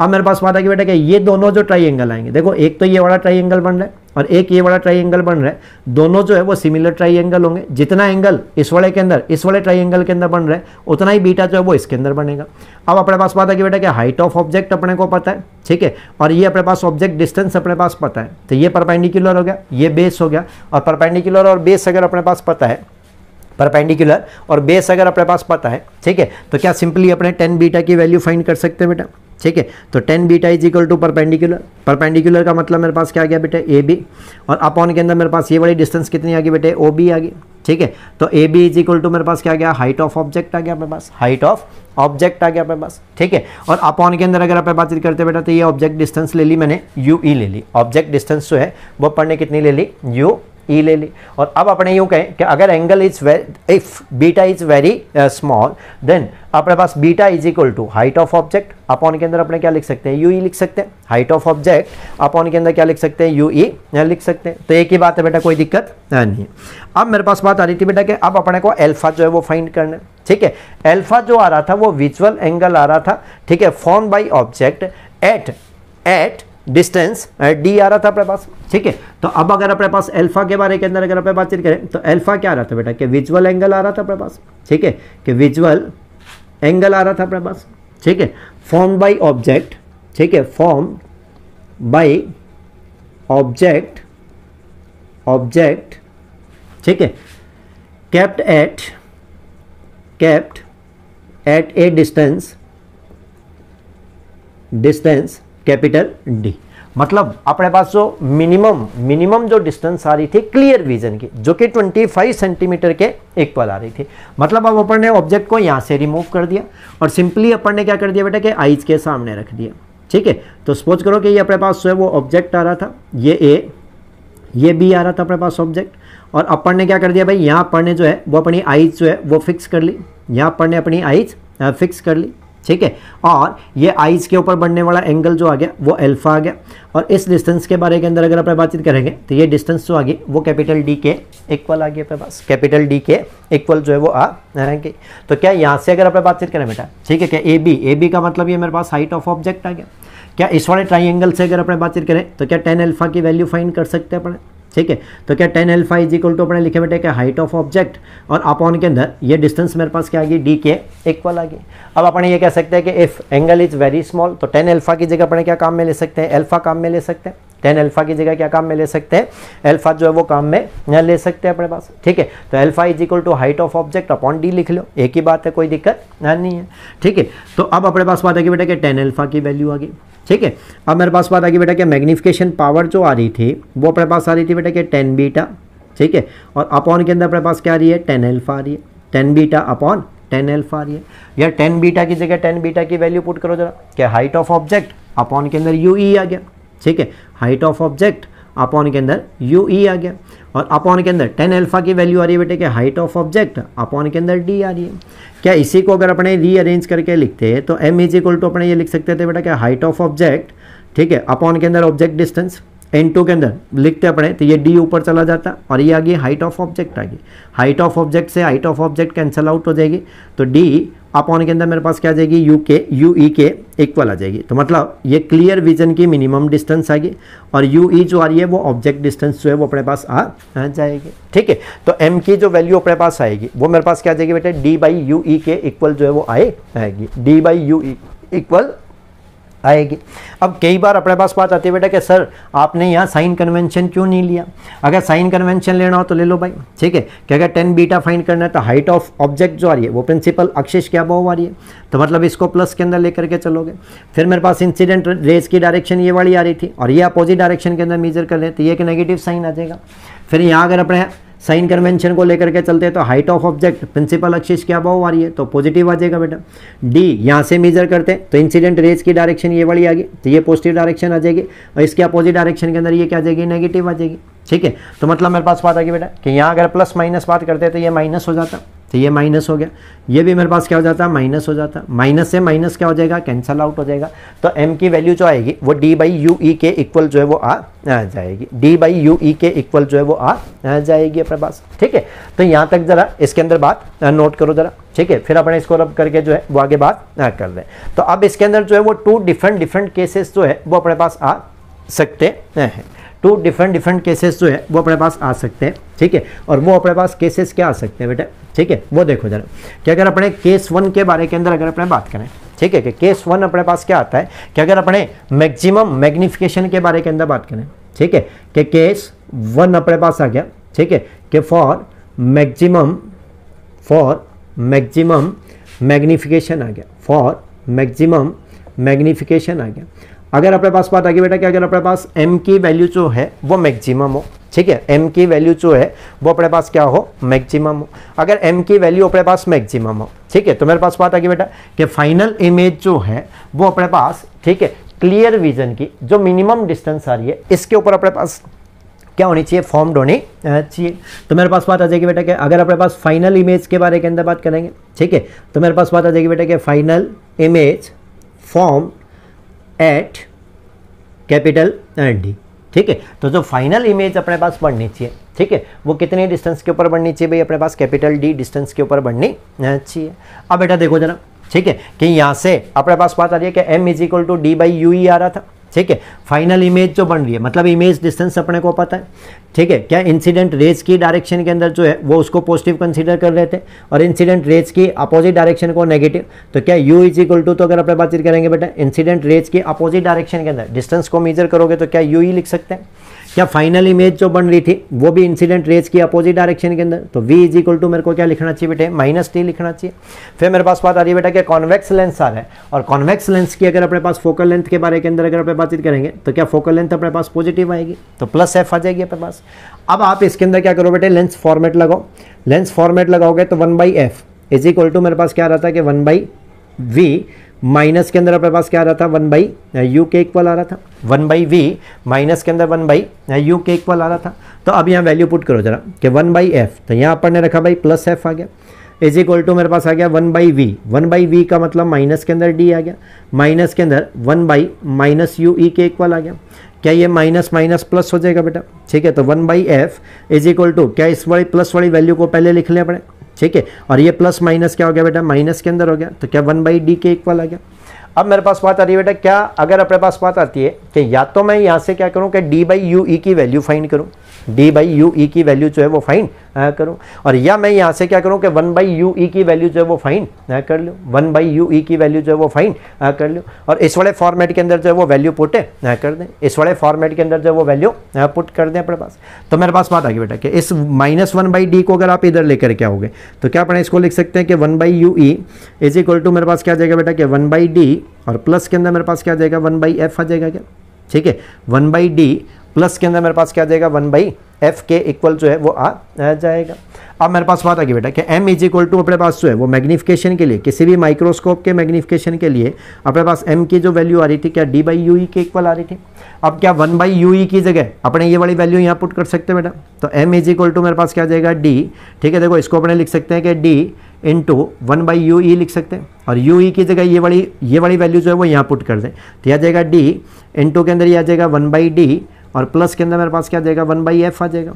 अब मेरे पास बात है कि बेटा क्या ये दोनों जो ट्राइंगल आएंगे देखो एक तो ये वाला ट्राइंगल बन रहा है और एक ये वाला ट्राइंगल बन रहा है दोनों जो है वो सिमिलर ट्राइंगल होंगे जितना एंगल इस वाले के अंदर इस वाले ट्राइंगल के अंदर बन रहा है उतना ही बीटा जो है वो इसके अंदर बनेगा अब अपने पास बात है कि बेटा क्या हाइट ऑफ ऑब्जेक्ट अपने को पता है ठीक है और ये अपने पास ऑब्जेक्ट डिस्टेंस अपने पास पता है तो ये परपेंडिकुलर हो गया ये बेस हो गया और परपेंडिकुलर और बेस अगर अपने पास पता है परपेंडिकुलर और बेस अगर अपने पास पता है ठीक है तो क्या सिंपली अपने टेन बीटा की वैल्यू फाइंड कर सकते हैं बेटा ठीक है तो tan beta is equal to perpendicular perpendicular का मतलब मेरे पास क्या आ गया बेटे ए बी और अपॉन के अंदर मेरे पास ये वाली डिस्टेंस कितनी आ गई बेटे ओ बी आ गई ठीक है तो A B is equal to मेरे पास क्या आ गया हाइट ऑफ ऑब्जेक्ट आ गया मेरे पास हाइट ऑफ ऑब्जेक्ट आ गया अपने पास ठीक है और अपॉन के अंदर अगर आप बातचीत करते बेटा तो ये ऑब्जेक्ट डिस्टेंस ले ली मैंने यू ई e ले ली ऑब्जेक्ट डिस्टेंस जो है वो पढ़ने कितनी ले ली यू ई e ले ली और अब अपने यूँ कहें कि अगर angle is way if beta is very small then अपने पास beta is equal to height of object upon के अंदर अपने क्या लिख सकते हैं यू ई e लिख सकते हैं हाइट ऑफ ऑब्जेक्ट अपॉन के अंदर क्या लिख सकते हैं e, यू ई लिख सकते हैं तो एक ही बात है बेटा कोई दिक्कत नहीं है अब मेरे पास बात आ रही थी बेटा कि अब अपने को एल्फा जो है वो फाइंड करना है ठीक है एल्फा जो आ रहा था वो विजुअल एंगल आ रहा था ठीक है form by object at at distance D आ रहा था अपने पास ठीक है तो अब अगर अपने पास अल्फा के बारे के अंदर अगर अपने बातचीत करें तो अल्फा क्या आ रहा था बेटा कि विजुअल एंगल आ रहा था अपने पास ठीक है कि विजुअल एंगल आ रहा था अपने पास ठीक है फॉर्म बाई ऑब्जेक्ट ठीक है फॉर्म बाई ऑब्जेक्ट ऑब्जेक्ट ठीक है kept at kept at a distance distance capital D मतलब अपने पास जो मिनिमम मिनिमम जो डिस्टेंस आ रही थी क्लियर विजन की जो कि 25 सेंटीमीटर के एक पल आ रही थी मतलब अब अपन ने ऑब्जेक्ट को यहाँ से रिमूव कर दिया और सिंपली अपन ने क्या कर दिया बेटा कि आइज के सामने रख दिया ठीक है तो सपोज करो कि ये अपने पास जो है वो ऑब्जेक्ट आ रहा था ये ए ये बी आ रहा था अपने पास ऑब्जेक्ट और अपन ने क्या कर दिया भाई यहाँ पर ने जो है वो अपनी आइज जो है वो फिक्स कर ली यहाँ पर ने अपनी आइज फिक्स कर ली ठीक है और ये आइज़ के ऊपर बढ़ने वाला एंगल जो आ गया वो अल्फा आ गया और इस डिस्टेंस के बारे के अंदर अगर आप बातचीत करेंगे तो ये डिस्टेंस जो आ गई वो कैपिटल डी के इक्वल आ गया अपने पास कैपिटल डी के इक्वल जो है वो आ रहेंगे तो क्या यहाँ से अगर आप बातचीत करें बेटा ठीक है क्या ए बी ए बी का मतलब ये मेरे पास हाइट ऑफ ऑब्जेक्ट आ गया क्या इस वाले ट्राइंगल से अगर अपने बातचीत करें तो क्या टेन एल्फा की वैल्यू फाइंड कर सकते हैं अपने ठीक है तो क्या tan alpha is equal to अपने लिखे बेटे क्या हाइट ऑफ ऑब्जेक्ट और अपॉन के अंदर ये डिस्टेंस मेरे पास क्या आ गई डी के इक्वल आ गई अब अपने ये कह सकते हैं कि if angle is very small तो टेन एल्फा की जगह अपने क्या काम में ले सकते हैं एल्फा काम में ले सकते हैं टेन एल्फा की जगह क्या काम में ले सकते हैं एल्फा जो है वो काम में ले सकते हैं अपने पास ठीक है तो alpha is equal to height of object upon D लिख लो एक ही बात है कोई दिक्कत हाँ, नहीं है ठीक है तो अब अपने पास बात है कि बेटा कि टेन एल्फा की वैल्यू आ गई ठीक है अब मेरे पास बात आ गई बेटा क्या मैग्निफिकेशन पावर जो आ रही थी वो अपने पास आ रही थी बेटा क्या टेन बीटा ठीक है और अपॉन के अंदर अपने पास क्या आ रही है टेन एल्फा आ रही है tan beta upon tan alpha आ रही है या टेन बीटा की जगह टेन बीटा की वैल्यू पुट करो जरा क्या हाइट ऑफ ऑब्जेक्ट अपॉन के अंदर यू ई e आ गया ठीक है हाइट ऑफ ऑब्जेक्ट अपॉन के अंदर यू ई e आ गया और अपॉन के अंदर टेन अल्फा की वैल्यू आ रही है बेटे के हाइट ऑफ ऑब्जेक्ट अपॉन के अंदर डी आ रही है क्या इसी को अगर अपने रीअरेंज करके लिखते हैं तो एम इज इक्वल टू अपने ये लिख सकते थे बेटा क्या हाइट ऑफ ऑब्जेक्ट ठीक है अपॉन के अंदर ऑब्जेक्ट डिस्टेंस एन टू के अंदर लिखते अपने तो ये डी ऊपर चला जाता और ये आ गई हाइट ऑफ ऑब्जेक्ट आ गई हाइट ऑफ ऑब्जेक्ट से height of object cancel out हो जाएगी तो डी अपॉन के अंदर मेरे पास क्या आ जाएगी यू के यू ई के इक्वल आ जाएगी तो मतलब ये क्लियर विजन की मिनिमम डिस्टेंस आ गई और यू ई e जो आ रही है वो ऑब्जेक्ट डिस्टेंस जो है वो अपने पास आ जाएगी ठीक है तो एम की जो वैल्यू अपने पास आएगी वो मेरे पास क्या आ जाएगी बेटे डी बाई यू ई के इक्वल जो है वो आएगी D by u e equal आएगी अब कई बार अपने पास बात आती है बेटा कि सर आपने यहाँ साइन कन्वेंशन क्यों नहीं लिया अगर साइन कन्वेंशन लेना हो तो ले लो भाई ठीक है कि अगर टेन बीटा फाइन करना है तो हाइट ऑफ ऑब्जेक्ट जो आ रही है वो प्रिंसिपल अक्षिश क्या बहु आ रही है तो मतलब इसको प्लस के अंदर लेकर के चलोगे फिर मेरे पास इंसिडेंट रेज की डायरेक्शन ये वाली आ रही थी और ये अपोजिट डायरेक्शन के अंदर मेजर कर लें तो ये एक नेगेटिव साइन आ जाएगा फिर यहाँ अगर अपने साइन कन्वेंशन को लेकर के चलते हैं तो height of object principal axis क्या भाव आ रही है तो पॉजिटिव आ जाएगा बेटा डी यहाँ से मेजर करते हैं तो इंसिडेंट रेज की डायरेक्शन ये वाली आ गई तो ये पॉजिटिव डायरेक्शन आ जाएगी और इसके अपोजिट डायरेक्शन के अंदर ये क्या आ जाएगी नेगेटिव आ जाएगी ठीक है तो मतलब मेरे पास बात आ गई बेटा कि यहाँ अगर प्लस माइनस बात करते हैं तो ये माइनस हो जाता तो ये माइनस हो गया ये भी मेरे पास क्या हो जाता है माइनस हो जाता है माइनस से माइनस क्या हो जाएगा कैंसल आउट हो जाएगा तो एम की वैल्यू जो आएगी वो डी बाई यू ई के इक्वल जो है वो आ, जाएगी डी बाई यू ई के इक्वल जो है वो आ, जाएगी अपने पास ठीक है तो यहाँ तक जरा इसके अंदर बात नोट करो जरा ठीक है फिर अपने इसको रब करके जो है वो आगे बात कर रहे तो अब इसके अंदर जो है वो टू डिफरेंट डिफरेंट केसेस जो है वो अपने पास आ सकते हैं टू डिफरेंट डिफरेंट केसेस जो है वो अपने पास आ सकते हैं ठीक है और वो अपने पास केसेस क्या आ सकते हैं बेटा ठीक है वो देखो जरा कि अगर अपने केस वन के बारे के अंदर अगर अपने बात करें ठीक है कि केस वन अपने पास क्या आता है कि अगर अपने मैक्सिमम मैग्निफिकेशन के बारे के अंदर बात करें ठीक है कि केस वन अपने पास आ गया ठीक है कि for maximum for maximum magnification आ गया फॉर मैक्सिमम मैग्निफिकेशन आ गया अगर अपने पास बात आगे बेटा कि अगर अपने पास एम की वैल्यू जो है वो मैक्सिमम हो ठीक है एम की वैल्यू जो है वो अपने पास क्या हो मैक्सिमम हो अगर एम की वैल्यू अपने पास मैक्सिमम हो ठीक है तो मेरे पास बात आगे बेटा कि फाइनल इमेज जो है वो अपने पास ठीक है क्लियर विजन की जो मिनिमम डिस्टेंस आ रही है इसके ऊपर अपने पास क्या होनी चाहिए फॉर्म्ड होनी चाहिए तो मेरे पास बात आ जाएगी बेटा कि अगर अपने पास फाइनल इमेज के बारे के अंदर बात करेंगे ठीक है तो मेरे पास बात आ जाएगी बेटा कि final image form at capital D ठीक है तो जो फाइनल इमेज अपने पास बननी चाहिए ठीक है वो कितने डिस्टेंस के ऊपर बननी चाहिए भाई अपने पास कैपिटल डी डिस्टेंस के ऊपर बननी चाहिए अब बेटा देखो जरा ठीक है कि यहाँ से अपने पास बात आ रही है कि M is equal to D by u ही आ रहा था ठीक है फाइनल इमेज जो बन रही है मतलब इमेज डिस्टेंस अपने को पता है ठीक है क्या इंसिडेंट रेज की डायरेक्शन के अंदर जो है वो उसको पॉजिटिव कंसीडर कर रहे थे और इंसिडेंट रेज की अपोजिट डायरेक्शन को नेगेटिव तो क्या यू इज इक्वल टू तो अगर अपने बातचीत करेंगे बेटा इंसिडेंट रेज की अपोजिट डायरेक्शन के अंदर डिस्टेंस को मेजर करोगे तो क्या यू ही लिख सकते हैं या फाइनल इमेज जो बन रही थी वो भी इंसिडेंट रेज की अपोजिट डायरेक्शन के अंदर तो वी इज इक्वल टू मेरे को क्या लिखना चाहिए बेटे माइनस टी लिखना चाहिए फिर मेरे पास बात आ रही है बेटा क्या कॉन्वेक्स लेंस आ रहा है और कॉन्वेक्स लेंस की अगर अपने पास फोकल लेंथ के बारे के अंदर अगर अपने बातचीत करेंगे तो क्या फोकल लेंथ अपने पास पॉजिटिव आएगी तो प्लस एफ आ जाएगी अपने पास अब आप इसके अंदर क्या करो बेटे लेंस फॉर्मेट लगाओ लेंस फॉर्मेट लगाओगे तो one by F is equal to मेरे पास क्या रहता है कि वन बाई वी माइनस के अंदर अपने पास क्या आ रहा था वन बाई यू के इक्वल आ रहा था वन बाई वी माइनस के अंदर वन बाई यू के इक्वल आ रहा था तो अब यहाँ वैल्यू पुट करो जरा कि वन बाई एफ तो यहाँ अपन ने रखा भाई प्लस एफ आ गया इज इक्वल टू मेरे पास आ गया one by v one by v का मतलब माइनस के अंदर डी आ गया माइनस के अंदर one by minus u e e के इक्वल आ गया क्या ये माइनस माइनस प्लस हो जाएगा बेटा ठीक है तो one by F is equal to क्या इस वाली प्लस वाली वैल्यू को पहले लिख लें पड़े ठीक है और ये प्लस माइनस क्या हो गया बेटा माइनस के अंदर हो गया तो क्या वन बाई डी के इक्वल आ गया अब मेरे पास बात आ रही है बेटा क्या अगर अपने पास बात आती है कि या तो मैं यहाँ से क्या करूँ कि डी बाई यू ई की वैल्यू फाइंड करूँ डी बाई यू ई की वैल्यू जो है वो फाइन करूँ और या मैं यहाँ से क्या करूँ कि वन बाई यू ई की वैल्यू जो है वो फाइन कर लूँ वन बाई यू ई की वैल्यू जो है वो फाइन कर लूँ और इस वाले फॉर्मेट के अंदर जो है वो वैल्यू पुट है कर दें इस वाले फॉर्मेट के अंदर जो है वो वैल्यू पुट कर दें अपने पास तो मेरे पास बात आ गई बेटा कि इस माइनस वन बाई डी को अगर आप इधर लेकर क्या हो गए तो क्या अपने इसको लिख सकते हैं कि one by u e is equal to मेरे पास क्या जाएगा बेटा कि वन बाई डी और प्लस के अंदर मेरे पास क्या जाएगा वन बाई एफ आ जाएगा क्या ठीक है वन बाई डी प्लस के अंदर मेरे पास क्या जाएगा वन बाई एफ के इक्वल जो है वो आ जाएगा अब मेरे पास बात आ गई बेटा कि एम इज इक्वल टू अपने पास जो है वो मैग्निफिकेशन के लिए किसी भी माइक्रोस्कोप के मैग्निफिकेशन के लिए अपने पास एम की जो वैल्यू आ रही थी क्या डी बाई यू के इक्वल आ रही थी अब क्या वन बाई यू e की जगह अपने ये वाली वैल्यू यहाँ पुट कर सकते हैं बेटा तो एम इज इक्वल टू मेरे पास क्या जाएगा डी ठीक है देखो इसको अपने लिख सकते हैं कि D into one by u e लिख सकते हैं और यू e की जगह ये वाली ये वाली वैल्यू जो है वो यहाँ पुट कर दें तो यह जाएगा डी इन के अंदर यह आ जाएगा वन बाई डी और प्लस के अंदर मेरे पास क्या जाएगा वन बाई एफ आ जाएगा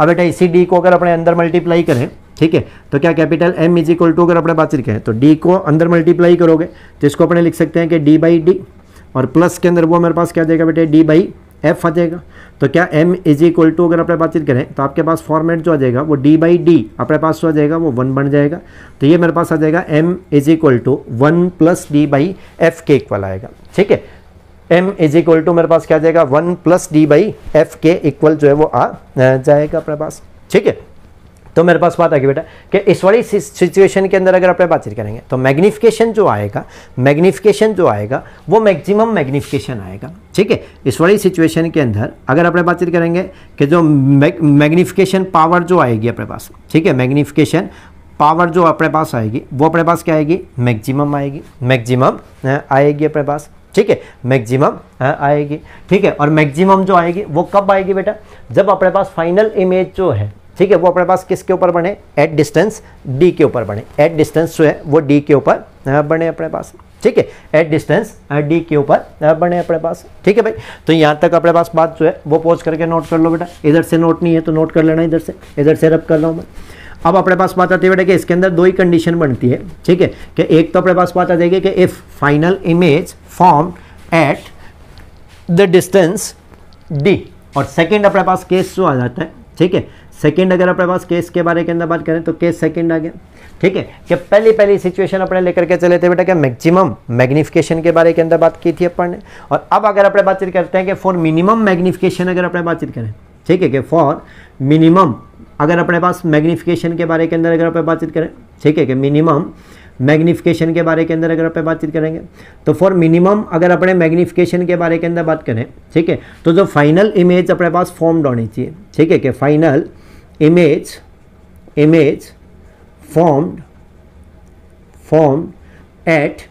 अब बेटा इसी डी को अगर अपने अंदर मल्टीप्लाई करें ठीक है तो क्या capital M is equal to अगर अपने बातचीत करें तो डी को अंदर मल्टीप्लाई करोगे तो इसको अपने लिख सकते हैं कि डी बाई डी और प्लस के अंदर वो मेरे पास क्या जाएगा बेटे डी बाई एफ आ जाएगा तो क्या एम इज इक्वल टू अगर अपने बातचीत करें तो आपके पास फॉर्मेट जो आ जाएगा वो डी बाई डी अपने पास जो आ जाएगा वो वन बन जाएगा तो ये मेरे पास आ जाएगा M is equal to one plus D by F के इक्वल आएगा ठीक है एम इज इक्वल टू मेरे पास क्या जाएगा one plus D by F के इक्वल जो है वो आ जाएगा अपने पास ठीक है तो मेरे पास बात आ गई बेटा कि इस वाली सिचुएशन के अंदर अगर आप बातचीत करेंगे तो मैग्निफिकेशन जो आएगा मैग्निफिकेशन जो आएगा वो मैक्सिमम मैग्निफिकेशन आएगा ठीक है इस वाली सिचुएशन के अंदर अगर अपने बातचीत करेंगे कि जो मैग्निफिकेशन पावर जो आएगी अपने पास ठीक है मैग्निफिकेशन पावर जो अपने पास आएगी वो अपने पास क्या आएगी मैक्सिमम आएगी मैक्सिमम आएगी अपने पास ठीक है मैक्सिमम हाँ, आएगी ठीक है और मैक्सिमम जो आएगी वो कब आएगी बेटा जब अपने पास फाइनल इमेज जो है ठीक है वो अपने पास किसके ऊपर बने एट डिस्टेंस डी के ऊपर बने एट डिस्टेंस जो है वो डी के ऊपर हाँ, बने अपने पास ठीक है एट डिस्टेंस डी के ऊपर हाँ, बने अपने पास ठीक है भाई तो यहाँ तक अपने पास बात जो है वो पोज करके नोट कर लो बेटा इधर से नोट नहीं है तो नोट कर लेना इधर से इधर से रब कर लो मैं अब अपने पास बात आती है बेटा कि इसके अंदर दो ही कंडीशन बनती है ठीक है कि एक तो अपने पास बात आ जाएगी कि if final image form at the distance D और सेकेंड अपने पास केस जो आ जाता है ठीक है सेकेंड अगर अपने पास केस के बारे के अंदर बात करें तो केस सेकेंड आ गया ठीक है कि पहली पहली सिचुएशन अपने लेकर के चले थे बेटा क्या मैक्सिमम मैग्निफिकेशन के बारे के अंदर बात की थी अपन ने और अब अगर अपने बातचीत करते हैं कि फॉर मिनिमम मैग्निफिकेशन अगर अपने बातचीत करें ठीक है कि फॉर मिनिमम अगर अपने पास मैग्निफिकेशन के बारे के अंदर अगर आप बातचीत करें ठीक है कि मिनिमम मैग्निफिकेशन के बारे के अंदर अगर आप बातचीत करेंगे तो फॉर मिनिमम अगर अपने मैग्निफिकेशन के बारे के अंदर बात करें ठीक है तो जो फाइनल इमेज अपने पास फॉर्म्ड होनी चाहिए ठीक है कि final image image formed form at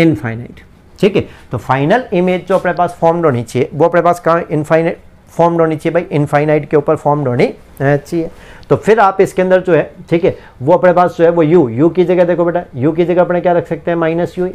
infinite ठीक है तो फाइनल इमेज जो अपने पास फॉर्म्ड होनी चाहिए वो अपने पास कहाँ इनफाइनाइट फॉर्म्ड होनी चाहिए भाई इनफाइनाइट के ऊपर फॉर्म्ड होनी चाहिए तो फिर आप इसके अंदर जो है ठीक है वो अपने पास जो है वो यू यू की जगह देखो बेटा यू की जगह अपने क्या रख सकते हैं माइनस यू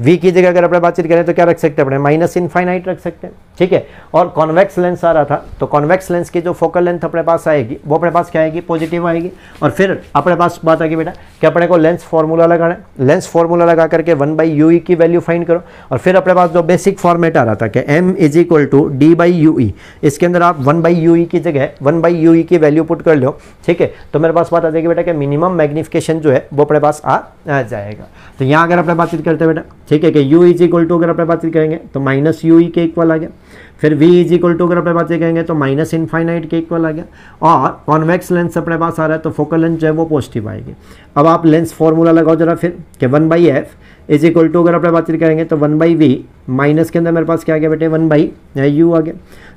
वी की जगह अगर अपने बातचीत करें तो क्या रख सकते हैं अपने माइनस इनफाइनाइट रख सकते हैं ठीक है और कॉन्वेक्स लेंस आ रहा था तो कॉन्वेक्स लेंस की जो फोकल लेंथ अपने पास आएगी वो अपने पास क्या आएगी पॉजिटिव आएगी और फिर अपने पास बात आएगी बेटा कि अपने को लेंस फॉर्मूला लगाना है लेंस फॉर्मूला लगा करके वन बाई यू की वैल्यू फाइंड करो और फिर अपने पास जो बेसिक फॉर्मेट आ रहा था कि M is equal to D by u इसके अंदर आप वन बाई यू की जगह वन बाई यू की वैल्यू पुट कर लो ठीक है तो मेरे पास बात आ जाएगी बेटा कि मिनिमम मैग्निफिकेशन जो है वो अपने पास आ जाएगा तो यहाँ अगर अपने बातचीत करते हैं बेटा ठीक है कि यू इज इक्वल टू अगर अपने बात करेंगे तो माइनस यू ई के इक्वल आ गया फिर v इज इक्वल टू अगर अपने बात करेंगे तो माइनस इनफाइनाइट के इक्वल आ गया और कॉन्वेक्स लेंस अपने पास आ रहा है तो फोकल लेंस जो है वो पॉजिटिव आएगी अब आप लेंस फॉर्मूला लगाओ जरा फिर कि one by F is equal to अगर अपने बात करेंगे तो वन बाई वी माइनस के अंदर मेरे पास क्या आ गया बेटे वन बाई यू आ गया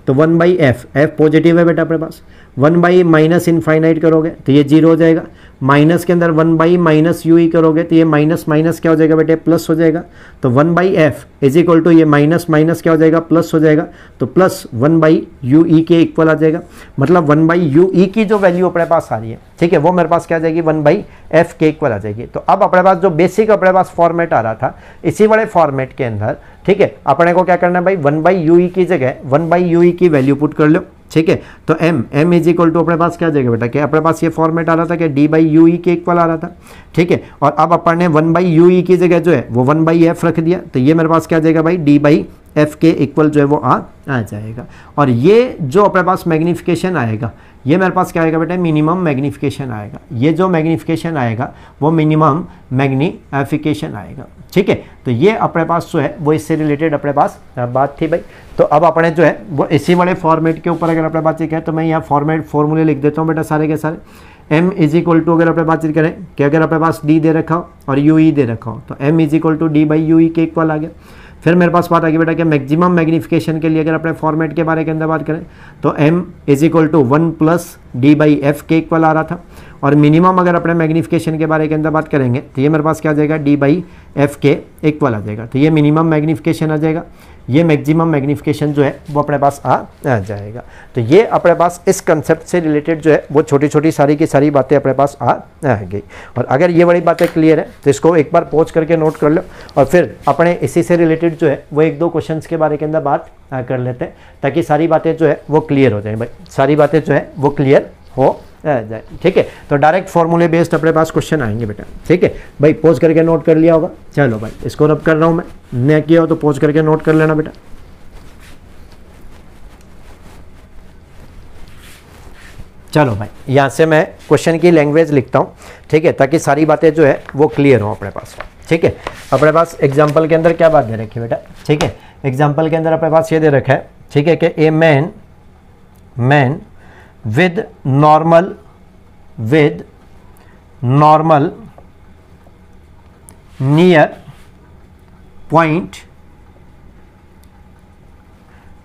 तो one by f f positive है बेटा अपने पास वन बाई माइनस इनफाइनाइट करोगे तो ये जीरो हो जाएगा माइनस के अंदर वन बाई माइनस यू ही करोगे तो ये माइनस माइनस क्या हो जाएगा बेटे प्लस हो जाएगा तो one by F is equal to ये माइनस माइनस क्या हो जाएगा प्लस हो जाएगा तो plus one by u e के इक्वल आ जाएगा मतलब वन बाई यू ई की जो वैल्यू अपने पास आ रही है ठीक है वो मेरे पास क्या आ जाएगी वन बाई एफ के इक्वल आ जाएगी तो अब अपने पास जो बेसिक अपने पास फॉर्मेट आ रहा था इसी बड़े फॉर्मेट के अंदर ठीक है अपने को क्या करना है भाई वन बाई यू ई की जगह वन बाई यू ई की वैल्यू पुट कर लो ठीक है तो m m is equal to अपने पास क्या जाएगा बेटा कि अपने पास ये फॉर्मेट आ रहा था कि d बाई यू ई के इक्वल आ रहा था ठीक है और अब अपन ने वन बाई यू ई की जगह जो है वो वन बाई एफ रख दिया तो ये मेरे पास क्या जाएगा भाई d बाई एफ के इक्वल जो है वो आ आ जाएगा और ये जो अपने पास मैग्निफिकेशन आएगा ये मेरे पास क्या आएगा बेटा मिनिमम मैग्निफिकेशन आएगा ये जो मैग्निफिकेशन आएगा वो मिनिमम मैग्नीफिकेशन आएगा ठीक है तो ये अपने पास जो है वो इससे रिलेटेड अपने पास बात थी भाई तो अब अपने जो है वो इसी वाले फॉर्मेट के ऊपर अगर अपने बात चीज करें तो मैं यहाँ फॉर्मेट फॉर्मूले लिख देता हूँ बेटा सारे के सारे m इज इक्वल टू अगर अपने बातचीत करें कि अगर अपने पास d दे रखा हो और यू ई e दे रखा हो तो m is equal to D by u e के इक्वल आ गया फिर मेरे पास बात आ गई बेटा कि मैक्सिमम मैग्निफिकेशन के लिए अगर अपने फॉर्मेट के बारे के अंदर बात करें तो m is equal to one plus D by F के इक्वल आ रहा था और मिनिमम अगर अपने मैग्नीफिकेशन के बारे के अंदर बात करेंगे तो ये मेरे पास क्या आ जाएगा डी बाई एफ के इक्वल आ जाएगा तो ये मिनिमम मैग्नीफिकेशन आ जाएगा ये मैक्सिमम मैग्नीफिकेशन जो है वो अपने पास आ जाएगा तो ये अपने पास इस कंसेप्ट से रिलेटेड जो है वो छोटी छोटी सारी की सारी बातें अपने पास आ गई और अगर ये बड़ी बातें क्लियर है तो इसको एक बार पहुँच करके नोट कर लो और फिर अपने इसी से रिलेटेड जो है वो एक दो क्वेश्चन के बारे के अंदर बात कर लेते हैं ताकि सारी बातें जो है वो क्लियर हो जाए भाई सारी बातें जो है वो क्लियर हो जाए ठीक है तो डायरेक्ट फॉर्मूले बेस्ड अपने पास क्वेश्चन आएंगे बेटा ठीक है भाई पोज करके नोट कर लिया होगा चलो भाई इसको रब कर रहा हूँ मैं न किया हो तो पोज करके नोट कर लेना बेटा चलो भाई यहाँ से मैं क्वेश्चन की लैंग्वेज लिखता हूँ ठीक है ताकि सारी बातें जो है वो क्लियर हो अपने पास ठीक है अपने पास एग्जाम्पल के अंदर क्या बात दे रखी है बेटा ठीक है एग्जाम्पल के अंदर अपने पास ये दे रखा है ठीक है कि a man man with normal with normal near point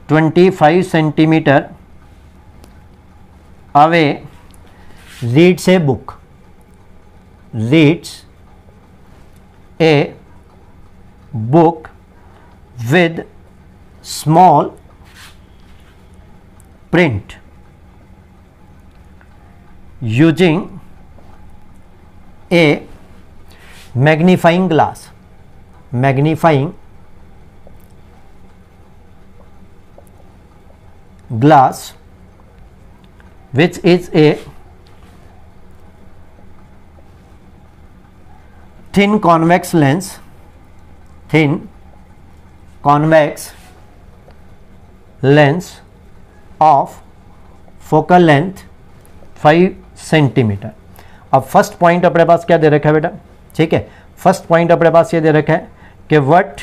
25 centimeter away reads a book reads a book with small print using a magnifying glass magnifying glass which is a thin convex lens thin convex lens of focal length 5 centimetre अब फर्स्ट पॉइंट अपने पास क्या दे रखा है बेटा ठीक है फर्स्ट पॉइंट अपने पास ये दे रखा है कि what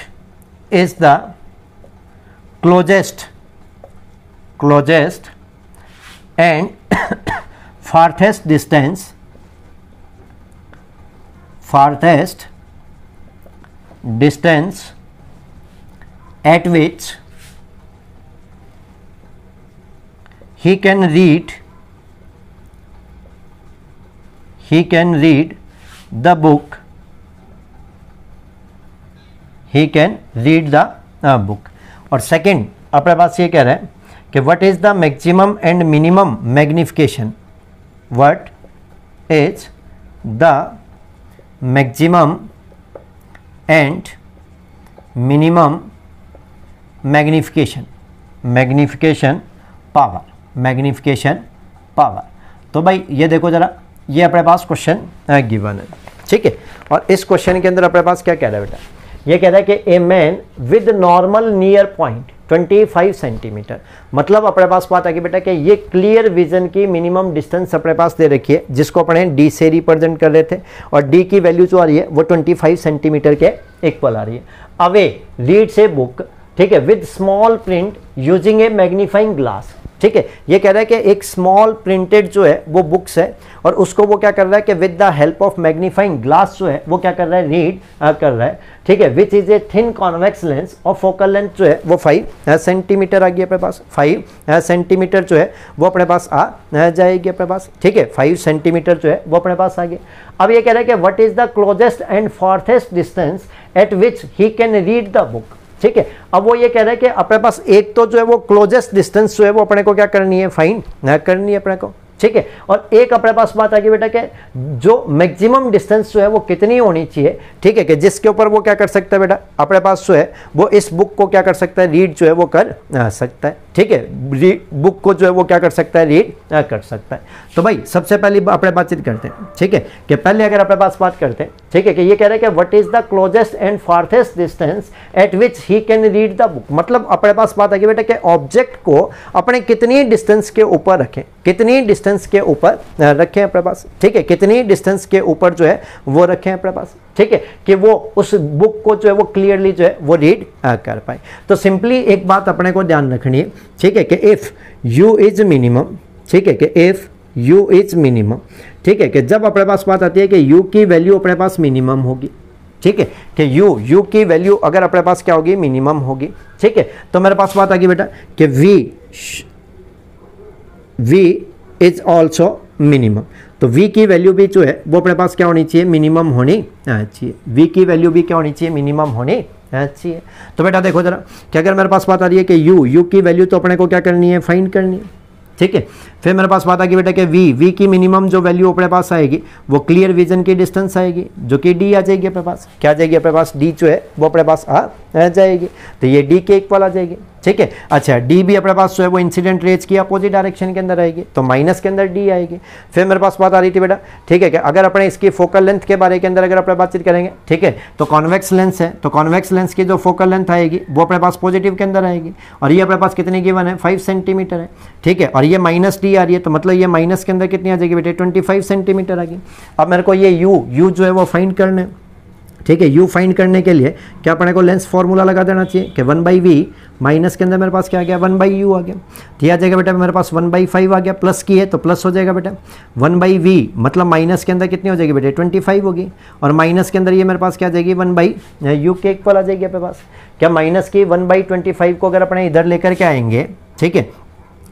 is the closest closest and farthest distance farthest distance at which he can read he can read the book he can read the uh, book और सेकंड अपने पास ये कह रहा है कि what is the maximum and minimum magnification what is the maximum and minimum magnification magnification power magnification power तो भाई ये देखो ज़रा ये अपने पास क्वेश्चन गिवन है ठीक है और इस क्वेश्चन के अंदर अपने पास क्या कह रहा है बेटा ये कह रहा है कि a man with normal near point 25 centimetre मतलब अपने पास बात आ गई बेटा कि ये क्लियर विजन की मिनिमम डिस्टेंस अपने पास दे रखी है जिसको अपने डी से रिप्रेजेंट कर रहे थे और डी की वैल्यू जो आ रही है वो 25 सेंटीमीटर के इक्वल आ रही है अवे रीड से बुक ठीक है with small print using a magnifying glass ठीक है ये कह रहा है कि एक स्मॉल प्रिंटेड जो है वो बुक्स है और उसको वो क्या कर रहा है कि with the help of magnifying glass जो है वो क्या कर रहा है रीड कर रहा है ठीक है which is a thin convex lens और फोकल लेंथ जो है वो फाइव सेंटीमीटर आ गई अपने पास फाइव सेंटीमीटर जो है वो अपने पास आ जाएगी अपने पास ठीक है फाइव सेंटीमीटर जो है वो अपने पास आ गई अब ये कह रहा है कि what is the closest and farthest distance at which he can read the book ठीक है अब वो ये कह रहे हैं कि अपने पास एक तो जो है वो क्लोजेस्ट डिस्टेंस जो है वो अपने को क्या करनी है फाइन करनी है अपने को ठीक है और एक अपने पास बात आ गई बेटा के जो मैक्सिमम डिस्टेंस जो है वो कितनी होनी चाहिए ठीक है कि जिसके ऊपर वो क्या कर सकता है बेटा अपने पास जो है वो इस बुक को क्या कर सकता है रीड जो है वो कर सकता है ठीक है बुक को जो है वो क्या कर सकता है रीड कर सकता है तो भाई सबसे पहले अपने बातचीत करते हैं ठीक है कि पहले अगर अपने पास बात करते हैं ठीक है कि ये कह रहे हैं कि what is the closest and farthest distance at which he can read the book मतलब अपने पास बात आ गई बेटा कि ऑब्जेक्ट को अपने कितनी डिस्टेंस के ऊपर रखें कितनी डिस्टेंस डिस्टेंस के ऊपर रखे हैं अपने पास ठीक है कितनी डिस्टेंस के ऊपर जो है वो रखे हैं अपने पास ठीक है कि वो उस बुक को जो है वो क्लियरली जो है वो रीड कर पाए तो सिंपली एक बात अपने को ध्यान रखनी है ठीक है कि इफ़ यू इज मिनिमम ठीक है कि इफ़ यू इज मिनिमम ठीक है कि जब अपने पास बात आती है कि यू की वैल्यू अपने पास मिनिमम होगी ठीक है कि यू यू की वैल्यू अगर अपने पास क्या होगी मिनिमम होगी ठीक है तो मेरे पास बात आ गई बेटा कि V V is also minimum तो v की वैल्यू भी जो है वो अपने पास क्या होनी चाहिए मिनिमम होनी चाहिए v की वैल्यू भी क्या होनी चाहिए मिनिमम होनी चाहिए तो बेटा देखो जरा क्या अगर मेरे पास बात आ रही है कि u u की वैल्यू तो अपने को क्या करनी है फाइंड करनी है ठीक है फिर मेरे पास बात आ गई बेटा कि v v की मिनिमम जो वैल्यू अपने पास आएगी वो क्लियर विजन की डिस्टेंस आएगी जो कि डी आ जाएगी अपने पास क्या आ जाएगी अपने पास डी जो है वो अपने पास आ रह जाएगी तो ये डी के इक्वल आ जाएगी ठीक है अच्छा डी भी अपने पास जो है वो इंसिडेंट रेज की अपोजिट डायरेक्शन के अंदर आएगी तो माइनस के अंदर डी आएगी फिर मेरे पास बात आ रही थी बेटा ठीक है अगर अपने इसकी फोकल लेंथ के बारे के अंदर अगर अपने बातचीत करेंगे ठीक है तो कॉन्वेक्स लेंस है तो कॉन्वेक्स लेंस की जो फोकल लेंथ आएगी वो अपने पास पॉजिटिव के अंदर आएगी और ये अपने पास कितनी गिवन है फाइव सेंटीमीटर है ठीक है और ये माइनस डी आ रही है तो मतलब ये माइनस के अंदर कितनी आ जाएगी बेटे ट्वेंटी सेंटीमीटर आ गई अब मेरे को ये यू यू जो है वो फाइंड करना है ठीक है यू फाइंड करने के लिए क्या अपने को लेंस फॉर्मूला लगा देना चाहिए कि वन बाई वी माइनस के अंदर मेरे पास क्या आ गया वन बाई यू आ गया यह आ जाएगा बेटा मेरे पास वन बाई फाइव आ गया प्लस की है तो प्लस हो जाएगा बेटा वन बाई वी मतलब माइनस के अंदर कितनी हो जाएगी बेटा ट्वेंटी फाइव होगी और माइनस के अंदर ये मेरे पास क्या आ जाएगी वन बाई यू के इक्वल आ जाएगी अपने पास क्या माइनस की वन बाई ट्वेंटी फाइव को अगर अपने इधर लेकर के आएंगे ठीक है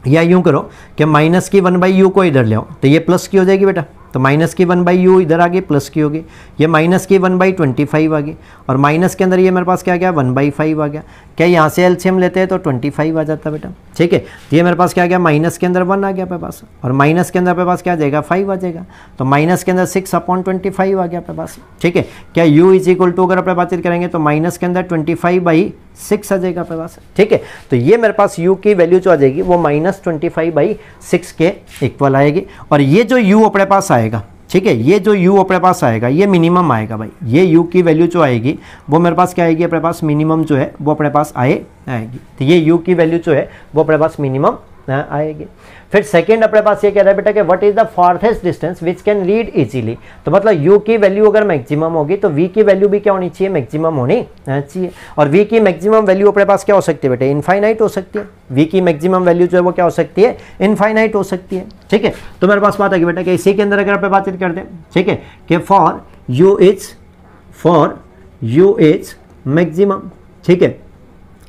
या यूँ करो कि माइनस की वन बाई यू को इधर ले आओ तो ये प्लस की हो जाएगी बेटा तो माइनस के वन बाई यू इधर आ गए प्लस के हो गए ये माइनस के वन बाई ट्वेंटी फाइव आ गए और माइनस के अंदर ये मेरे पास क्या गया वन बाई फाइव आ गया क्या यहाँ से एल्शियम लेते हैं तो ट्वेंटी फाइव आ जाता बेटा ठीक है तो ये मेरे पास क्या आ गया माइनस के अंदर वन आ गया पे पास और माइनस के अंदर पे पास क्या आ जाएगा फाइव आ जाएगा तो माइनस के अंदर सिक्स अपॉन ट्वेंटी फाइव आ गया अपने पास ठीक है क्या यू इज इक्वल टू अगर आप बातचीत करेंगे तो माइनस के अंदर ट्वेंटी फाइव बाई सिक्स आ जाएगा अपने पास ठीक है तो ये मेरे पास यू की वैल्यू जो आ जाएगी वो minus twenty five by six के इक्वल आएगी और ये जो यू अपने पास आएगा ठीक है ये जो यू अपने पास आएगा ये मिनिमम आएगा भाई ये यू की वैल्यू जो आएगी वो मेरे पास क्या आएगी अपने पास मिनिमम जो है वो अपने पास आए आएगी तो ये यू की वैल्यू जो है वो अपने पास मिनिमम आएगी फिर सेकेंड अपने पास ये कह रहा है बेटा कि what is the farthest distance which can read easily तो मतलब यू की वैल्यू अगर मैक्सिमम होगी तो वी की वैल्यू भी क्या होनी चाहिए मैक्सिमम होनी हाँ, चाहिए और वी की मैक्सिमम वैल्यू अपने पास क्या हो सकती है बेटे इनफाइनाइट हो सकती है वी की मैक्सिमम वैल्यू जो है वो क्या हो सकती है इनफाइनाइट हो सकती है ठीक है तो मेरे पास बात आगे बेटा कि इसी के अंदर अगर आप बातचीत कर दें ठीक है कि for U is for U is maximum ठीक है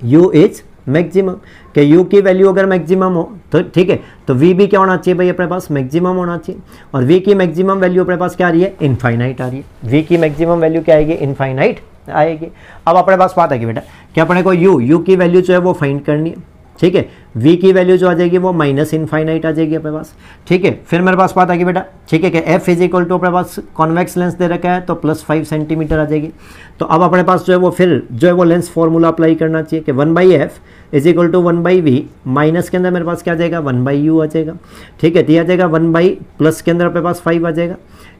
यू इज मैक्सिमम कि यू की वैल्यू अगर मैक्सिमम हो तो ठीक है तो वी भी क्या होना चाहिए भाई अपने पास मैक्सिमम होना चाहिए और वी की मैक्सिमम वैल्यू अपने पास क्या आ रही है इनफाइनाइट आ रही है वी की मैक्सिमम वैल्यू क्या आएगी इनफाइनाइट आएगी अब अपने पास बात आएगी बेटा कि अपने को यू यू की वैल्यू जो है वो फाइंड करनी है ठीक है v की वैल्यू जो आ जाएगी वो माइनस इनफाइनाइट आ जाएगी अपने पास ठीक है फिर मेरे पास बात आ गई बेटा ठीक है कि f इज इक्वल टू अपने पास कॉन्वेक्स लेंस दे रखा है तो प्लस फाइव सेंटीमीटर आ जाएगी तो अब अपने पास जो है वो फिर जो है वो लेंस फॉर्मूला अप्लाई करना चाहिए कि one by F is equal to one by we minus के अंदर मेरे पास क्या आ जाएगा वन बाई यू आ जाएगा ठीक है टी तो आ जाएगा वन बाई प्लस के अंदर अपने पास फाइव आ जाएगा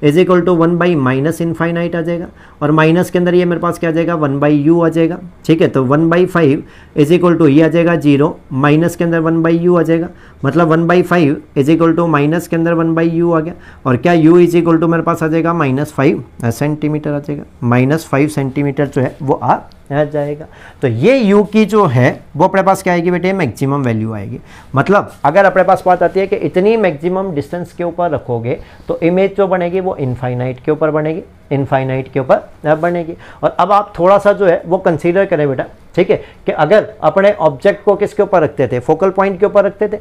is equal to one by minus infinite आ जाएगा और माइनस के अंदर ये मेरे पास क्या आ जाएगा वन बाई यू आ जाएगा ठीक है तो one by five is equal to ये आ जाएगा जीरो माइनस के अंदर वन बाई यू आ जाएगा मतलब one by five is equal to minus के अंदर वन बाई यू आ गया और क्या यू इज इक्वल टू मेरे पास आ जाएगा माइनस फाइव सेंटीमीटर आ जाएगा माइनस फाइव सेंटीमीटर जो है वो आ आ जाएगा तो ये यू की जो है वो अपने पास क्या आएगी बेटे मैक्सिमम वैल्यू आएगी मतलब अगर अपने पास बात आती है कि इतनी मैक्सिमम डिस्टेंस के ऊपर रखोगे तो इमेज जो बनेगी वो इनफाइनाइट के ऊपर बनेगी इनफाइनाइट के ऊपर बनेगी और अब आप थोड़ा सा जो है वो कंसीडर करें बेटा ठीक है कि अगर अपने ऑब्जेक्ट को किसके ऊपर रखते थे फोकल पॉइंट के ऊपर रखते थे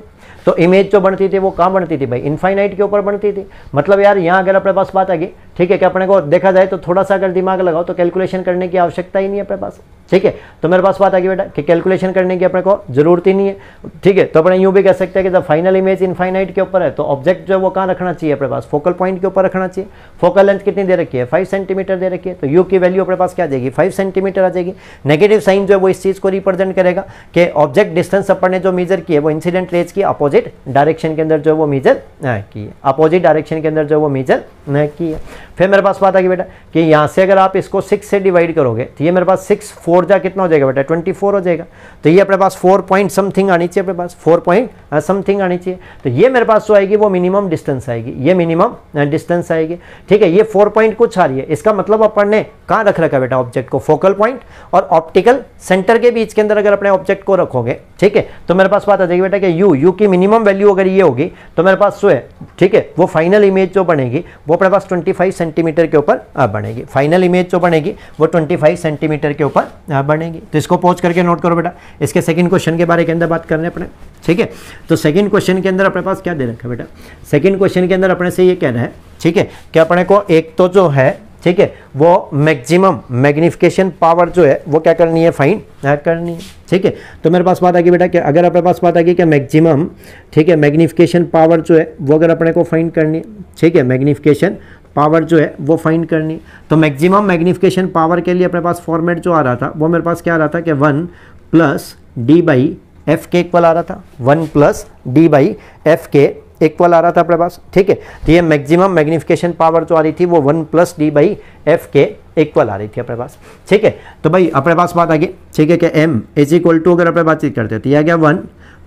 तो इमेज जो बनती थी वो कहाँ बनती थी भाई इनफाइनाइट के ऊपर बनती थी मतलब यार यहाँ अगर अपने पास बात आ गई ठीक है कि अपने को देखा जाए तो थोड़ा सा अगर दिमाग लगाओ तो कैलकुलेशन करने की आवश्यकता ही नहीं है अपने पास casa. ठीक है तो मेरे पास बात आ गई बेटा कि कैलकुलेशन करने की अपने को जरूरत ही नहीं है ठीक है तो अपने यूँ भी कह सकते हैं कि जब फाइनल इमेज इनफाइनाइट के ऊपर है तो ऑब्जेक्ट जो है वो कहाँ रखना चाहिए अपने पास फोकल पॉइंट के ऊपर रखना चाहिए फोकल लेंथ कितनी दे रखी है फाइव सेंटीमीटर दे रखी है तो यू की वैल्यू अपने पास क्या जाएगी फाइव सेंटीमीटर आ जाएगी नेगेटिव साइन जो है वो इस चीज़ को रिप्रेजेंट करेगा कि ऑब्जेक्ट डिस्टेंस अपन ने जो मेजर की है वो इंसिडेंट रेज की अपोजिट डायरेक्शन के अंदर जो वो मेजर की है अपोजिट डायरेक्शन के अंदर जो वो मेजर की है फिर मेरे पास बात आ गई बेटा कि यहाँ से अगर आप इसको सिक्स से डिवाइड करोगे तो ये मेरे पास सिक्स फोर फोर जा कितना हो जाएगा बेटा ट्वेंटी फोर हो जाएगा तो ये अपने पास फोर पॉइंट समथिंग आनी चाहिए अपने पास फोर पॉइंट समथिंग आनी चाहिए तो ये मेरे पास जो आएगी वो मिनिमम डिस्टेंस आएगी ये मिनिमम डिस्टेंस आएगी ठीक है ये फोर पॉइंट कुछ आ रही है इसका मतलब अपन ने कहाँ रख रखा है बेटा ऑब्जेक्ट को फोकल पॉइंट और ऑप्टिकल सेंटर के बीच के अंदर अगर अपने ऑब्जेक्ट को रखोगे ठीक है तो मेरे पास बात आ जाएगी बेटा कि यू यू की मिनिमम वैल्यू अगर ये होगी तो मेरे पास सो है ठीक है वो फाइनल इमेज जो बनेगी वो अपने पास 25 सेंटीमीटर के ऊपर बनेगी फाइनल इमेज जो बनेगी वो फाइव सेंटीमीटर के ऊपर बनेगी तो इसको पहुँच करके नोट करो बेटा इसके सेकेंड क्वेश्चन के बारे के अंदर बात करने अपने ठीक है तो सेकेंड क्वेश्चन के अंदर अपने पास क्या दे रखा है बेटा सेकेंड क्वेश्चन के अंदर अपने से ये कह है ठीक है कि अपने को एक तो जो है ठीक है वो मैक्सिमम मैग्निफिकेशन पावर जो है वो क्या करनी है फाइन करनी है ठीक है तो मेरे पास बात आ गई बेटा कि अगर अपने पास बात आ गई कि मैक्सिमम ठीक है मैग्निफिकेशन पावर जो है वो अगर अपने को फाइन करनी है ठीक है मैग्निफिकेशन पावर जो है वो फाइन करनी तो मैक्सिमम मैग्निफिकेशन पावर के लिए अपने पास फॉर्मेट जो आ रहा था वो मेरे पास क्या आ रहा था कि one plus D by F के इक्वल आ रहा था one plus D by F के इक्वल आ रहा था अपने पास ठीक है तो ये मैक्सिमम मैग्निफिकेशन पावर जो आ रही थी वो one plus D by F के इक्वल आ रही थी अपने पास ठीक है तो भाई अपने पास बात आ गई ठीक है कि एम इज इक्वल टू अगर अपने बातचीत करते तो यह आ गया one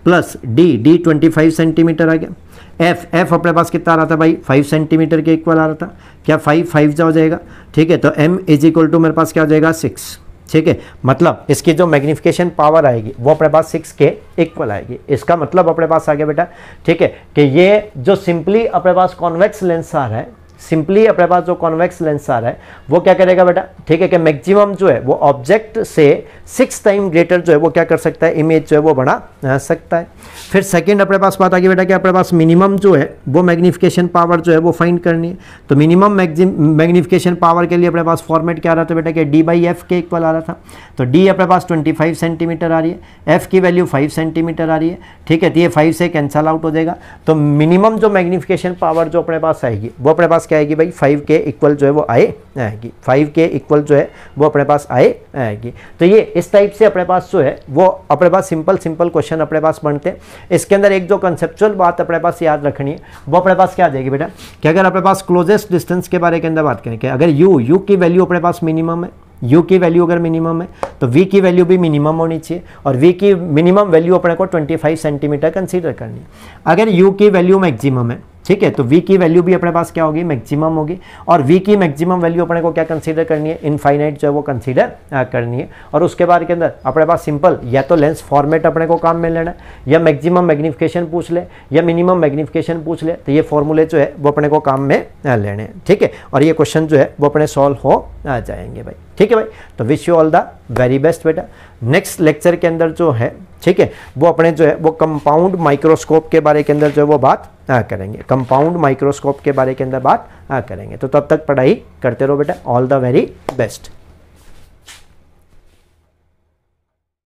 plus D D twenty five centimetre आ गया एफ एफ अपने पास कितना आ रहा था भाई फाइव सेंटीमीटर के इक्वल आ रहा था क्या फाइव फाइव जो हो जाएगा ठीक है तो एम इज इक्वल टू मेरे पास क्या हो जाएगा सिक्स ठीक है मतलब इसकी जो मैग्निफिकेशन पावर आएगी वो अपने पास सिक्स के इक्वल आएगी इसका मतलब अपने पास आ गया बेटा ठीक है कि ये जो सिंपली अपने पास कॉन्वेक्स लेंस आ रहा है सिंपली अपने पास जो कॉन्वेक्स लेंस आ रहा है वो क्या करेगा बेटा ठीक है कि मैक्सिमम जो है वो ऑब्जेक्ट से सिक्स टाइम ग्रेटर जो है वो क्या कर सकता है इमेज जो है वो बढ़ा सकता है फिर सेकेंड अपने पास बात आ गई बेटा कि अपने पास मिनिमम जो है वो मैग्नीफिकेशन पावर जो है वो फाइंड करनी है तो मिनिमम मैग्निफिकेशन पावर के लिए अपने पास फॉर्मेट क्या आ रहा था बेटा कि डी बाई एफ के इक्वल आ रहा था तो डी अपने पास ट्वेंटी फाइव सेंटीमीटर आ रही है एफ की वैल्यू फाइव सेंटीमीटर आ रही है ठीक है तो ये फाइव से कैंसल आउट हो जाएगा तो मिनिमम जो मैग्निफिकेशन पावर जो अपने पास आएगी वो अपने पास क्या आएगी भाई फाइव के इक्वल जो है वो आए आएगी फाइव के इक्वल जो है वो अपने पास आए आएगी तो ये इस टाइप से अपने पास जो है वो अपने पास सिंपल सिंपल क्वेश्चन अपने पास बनते हैं इसके अंदर एक जो कंसेप्चुअल बात अपने पास याद रखनी है वो अपने पास क्या आ जाएगी बेटा कि अगर अपने पास क्लोजेस्ट डिस्टेंस के बारे के अंदर बात करें कि अगर यू यू की वैल्यू अपने पास मिनिमम है यू की वैल्यू अगर मिनिमम है तो वी की वैल्यू भी मिनिमम होनी चाहिए और वी की मिनिमम वैल्यू अपने को 25 सेंटीमीटर कंसीडर करनी है अगर यू की वैल्यू मैक्सिमम है ठीक है तो v की वैल्यू भी अपने पास क्या होगी मैक्सिमम होगी और v की मैक्सिमम वैल्यू अपने को क्या कंसीडर करनी है इनफाइनाइट जो है वो कंसीडर करनी है और उसके बाद के अंदर अपने पास सिंपल या तो लेंस फॉर्मेट अपने को काम में लेना है या मैक्सिमम मैग्निफिकेशन पूछ ले या मिनिमम मैग्निफिकेशन पूछ ले तो ये फॉर्मूले जो है वो अपने को काम में लेने ठीक है और ये क्वेश्चन जो है वो अपने सॉल्व हो जाएंगे भाई ठीक है भाई तो wish you all the very best बेटा नेक्स्ट लेक्चर के अंदर जो है ठीक है वो अपने जो है वो कंपाउंड माइक्रोस्कोप के बारे के अंदर जो है वो बात आ, करेंगे कंपाउंड माइक्रोस्कोप के बारे के अंदर बात आ, करेंगे तो तब तक पढ़ाई करते रहो बेटा ऑल द वेरी बेस्ट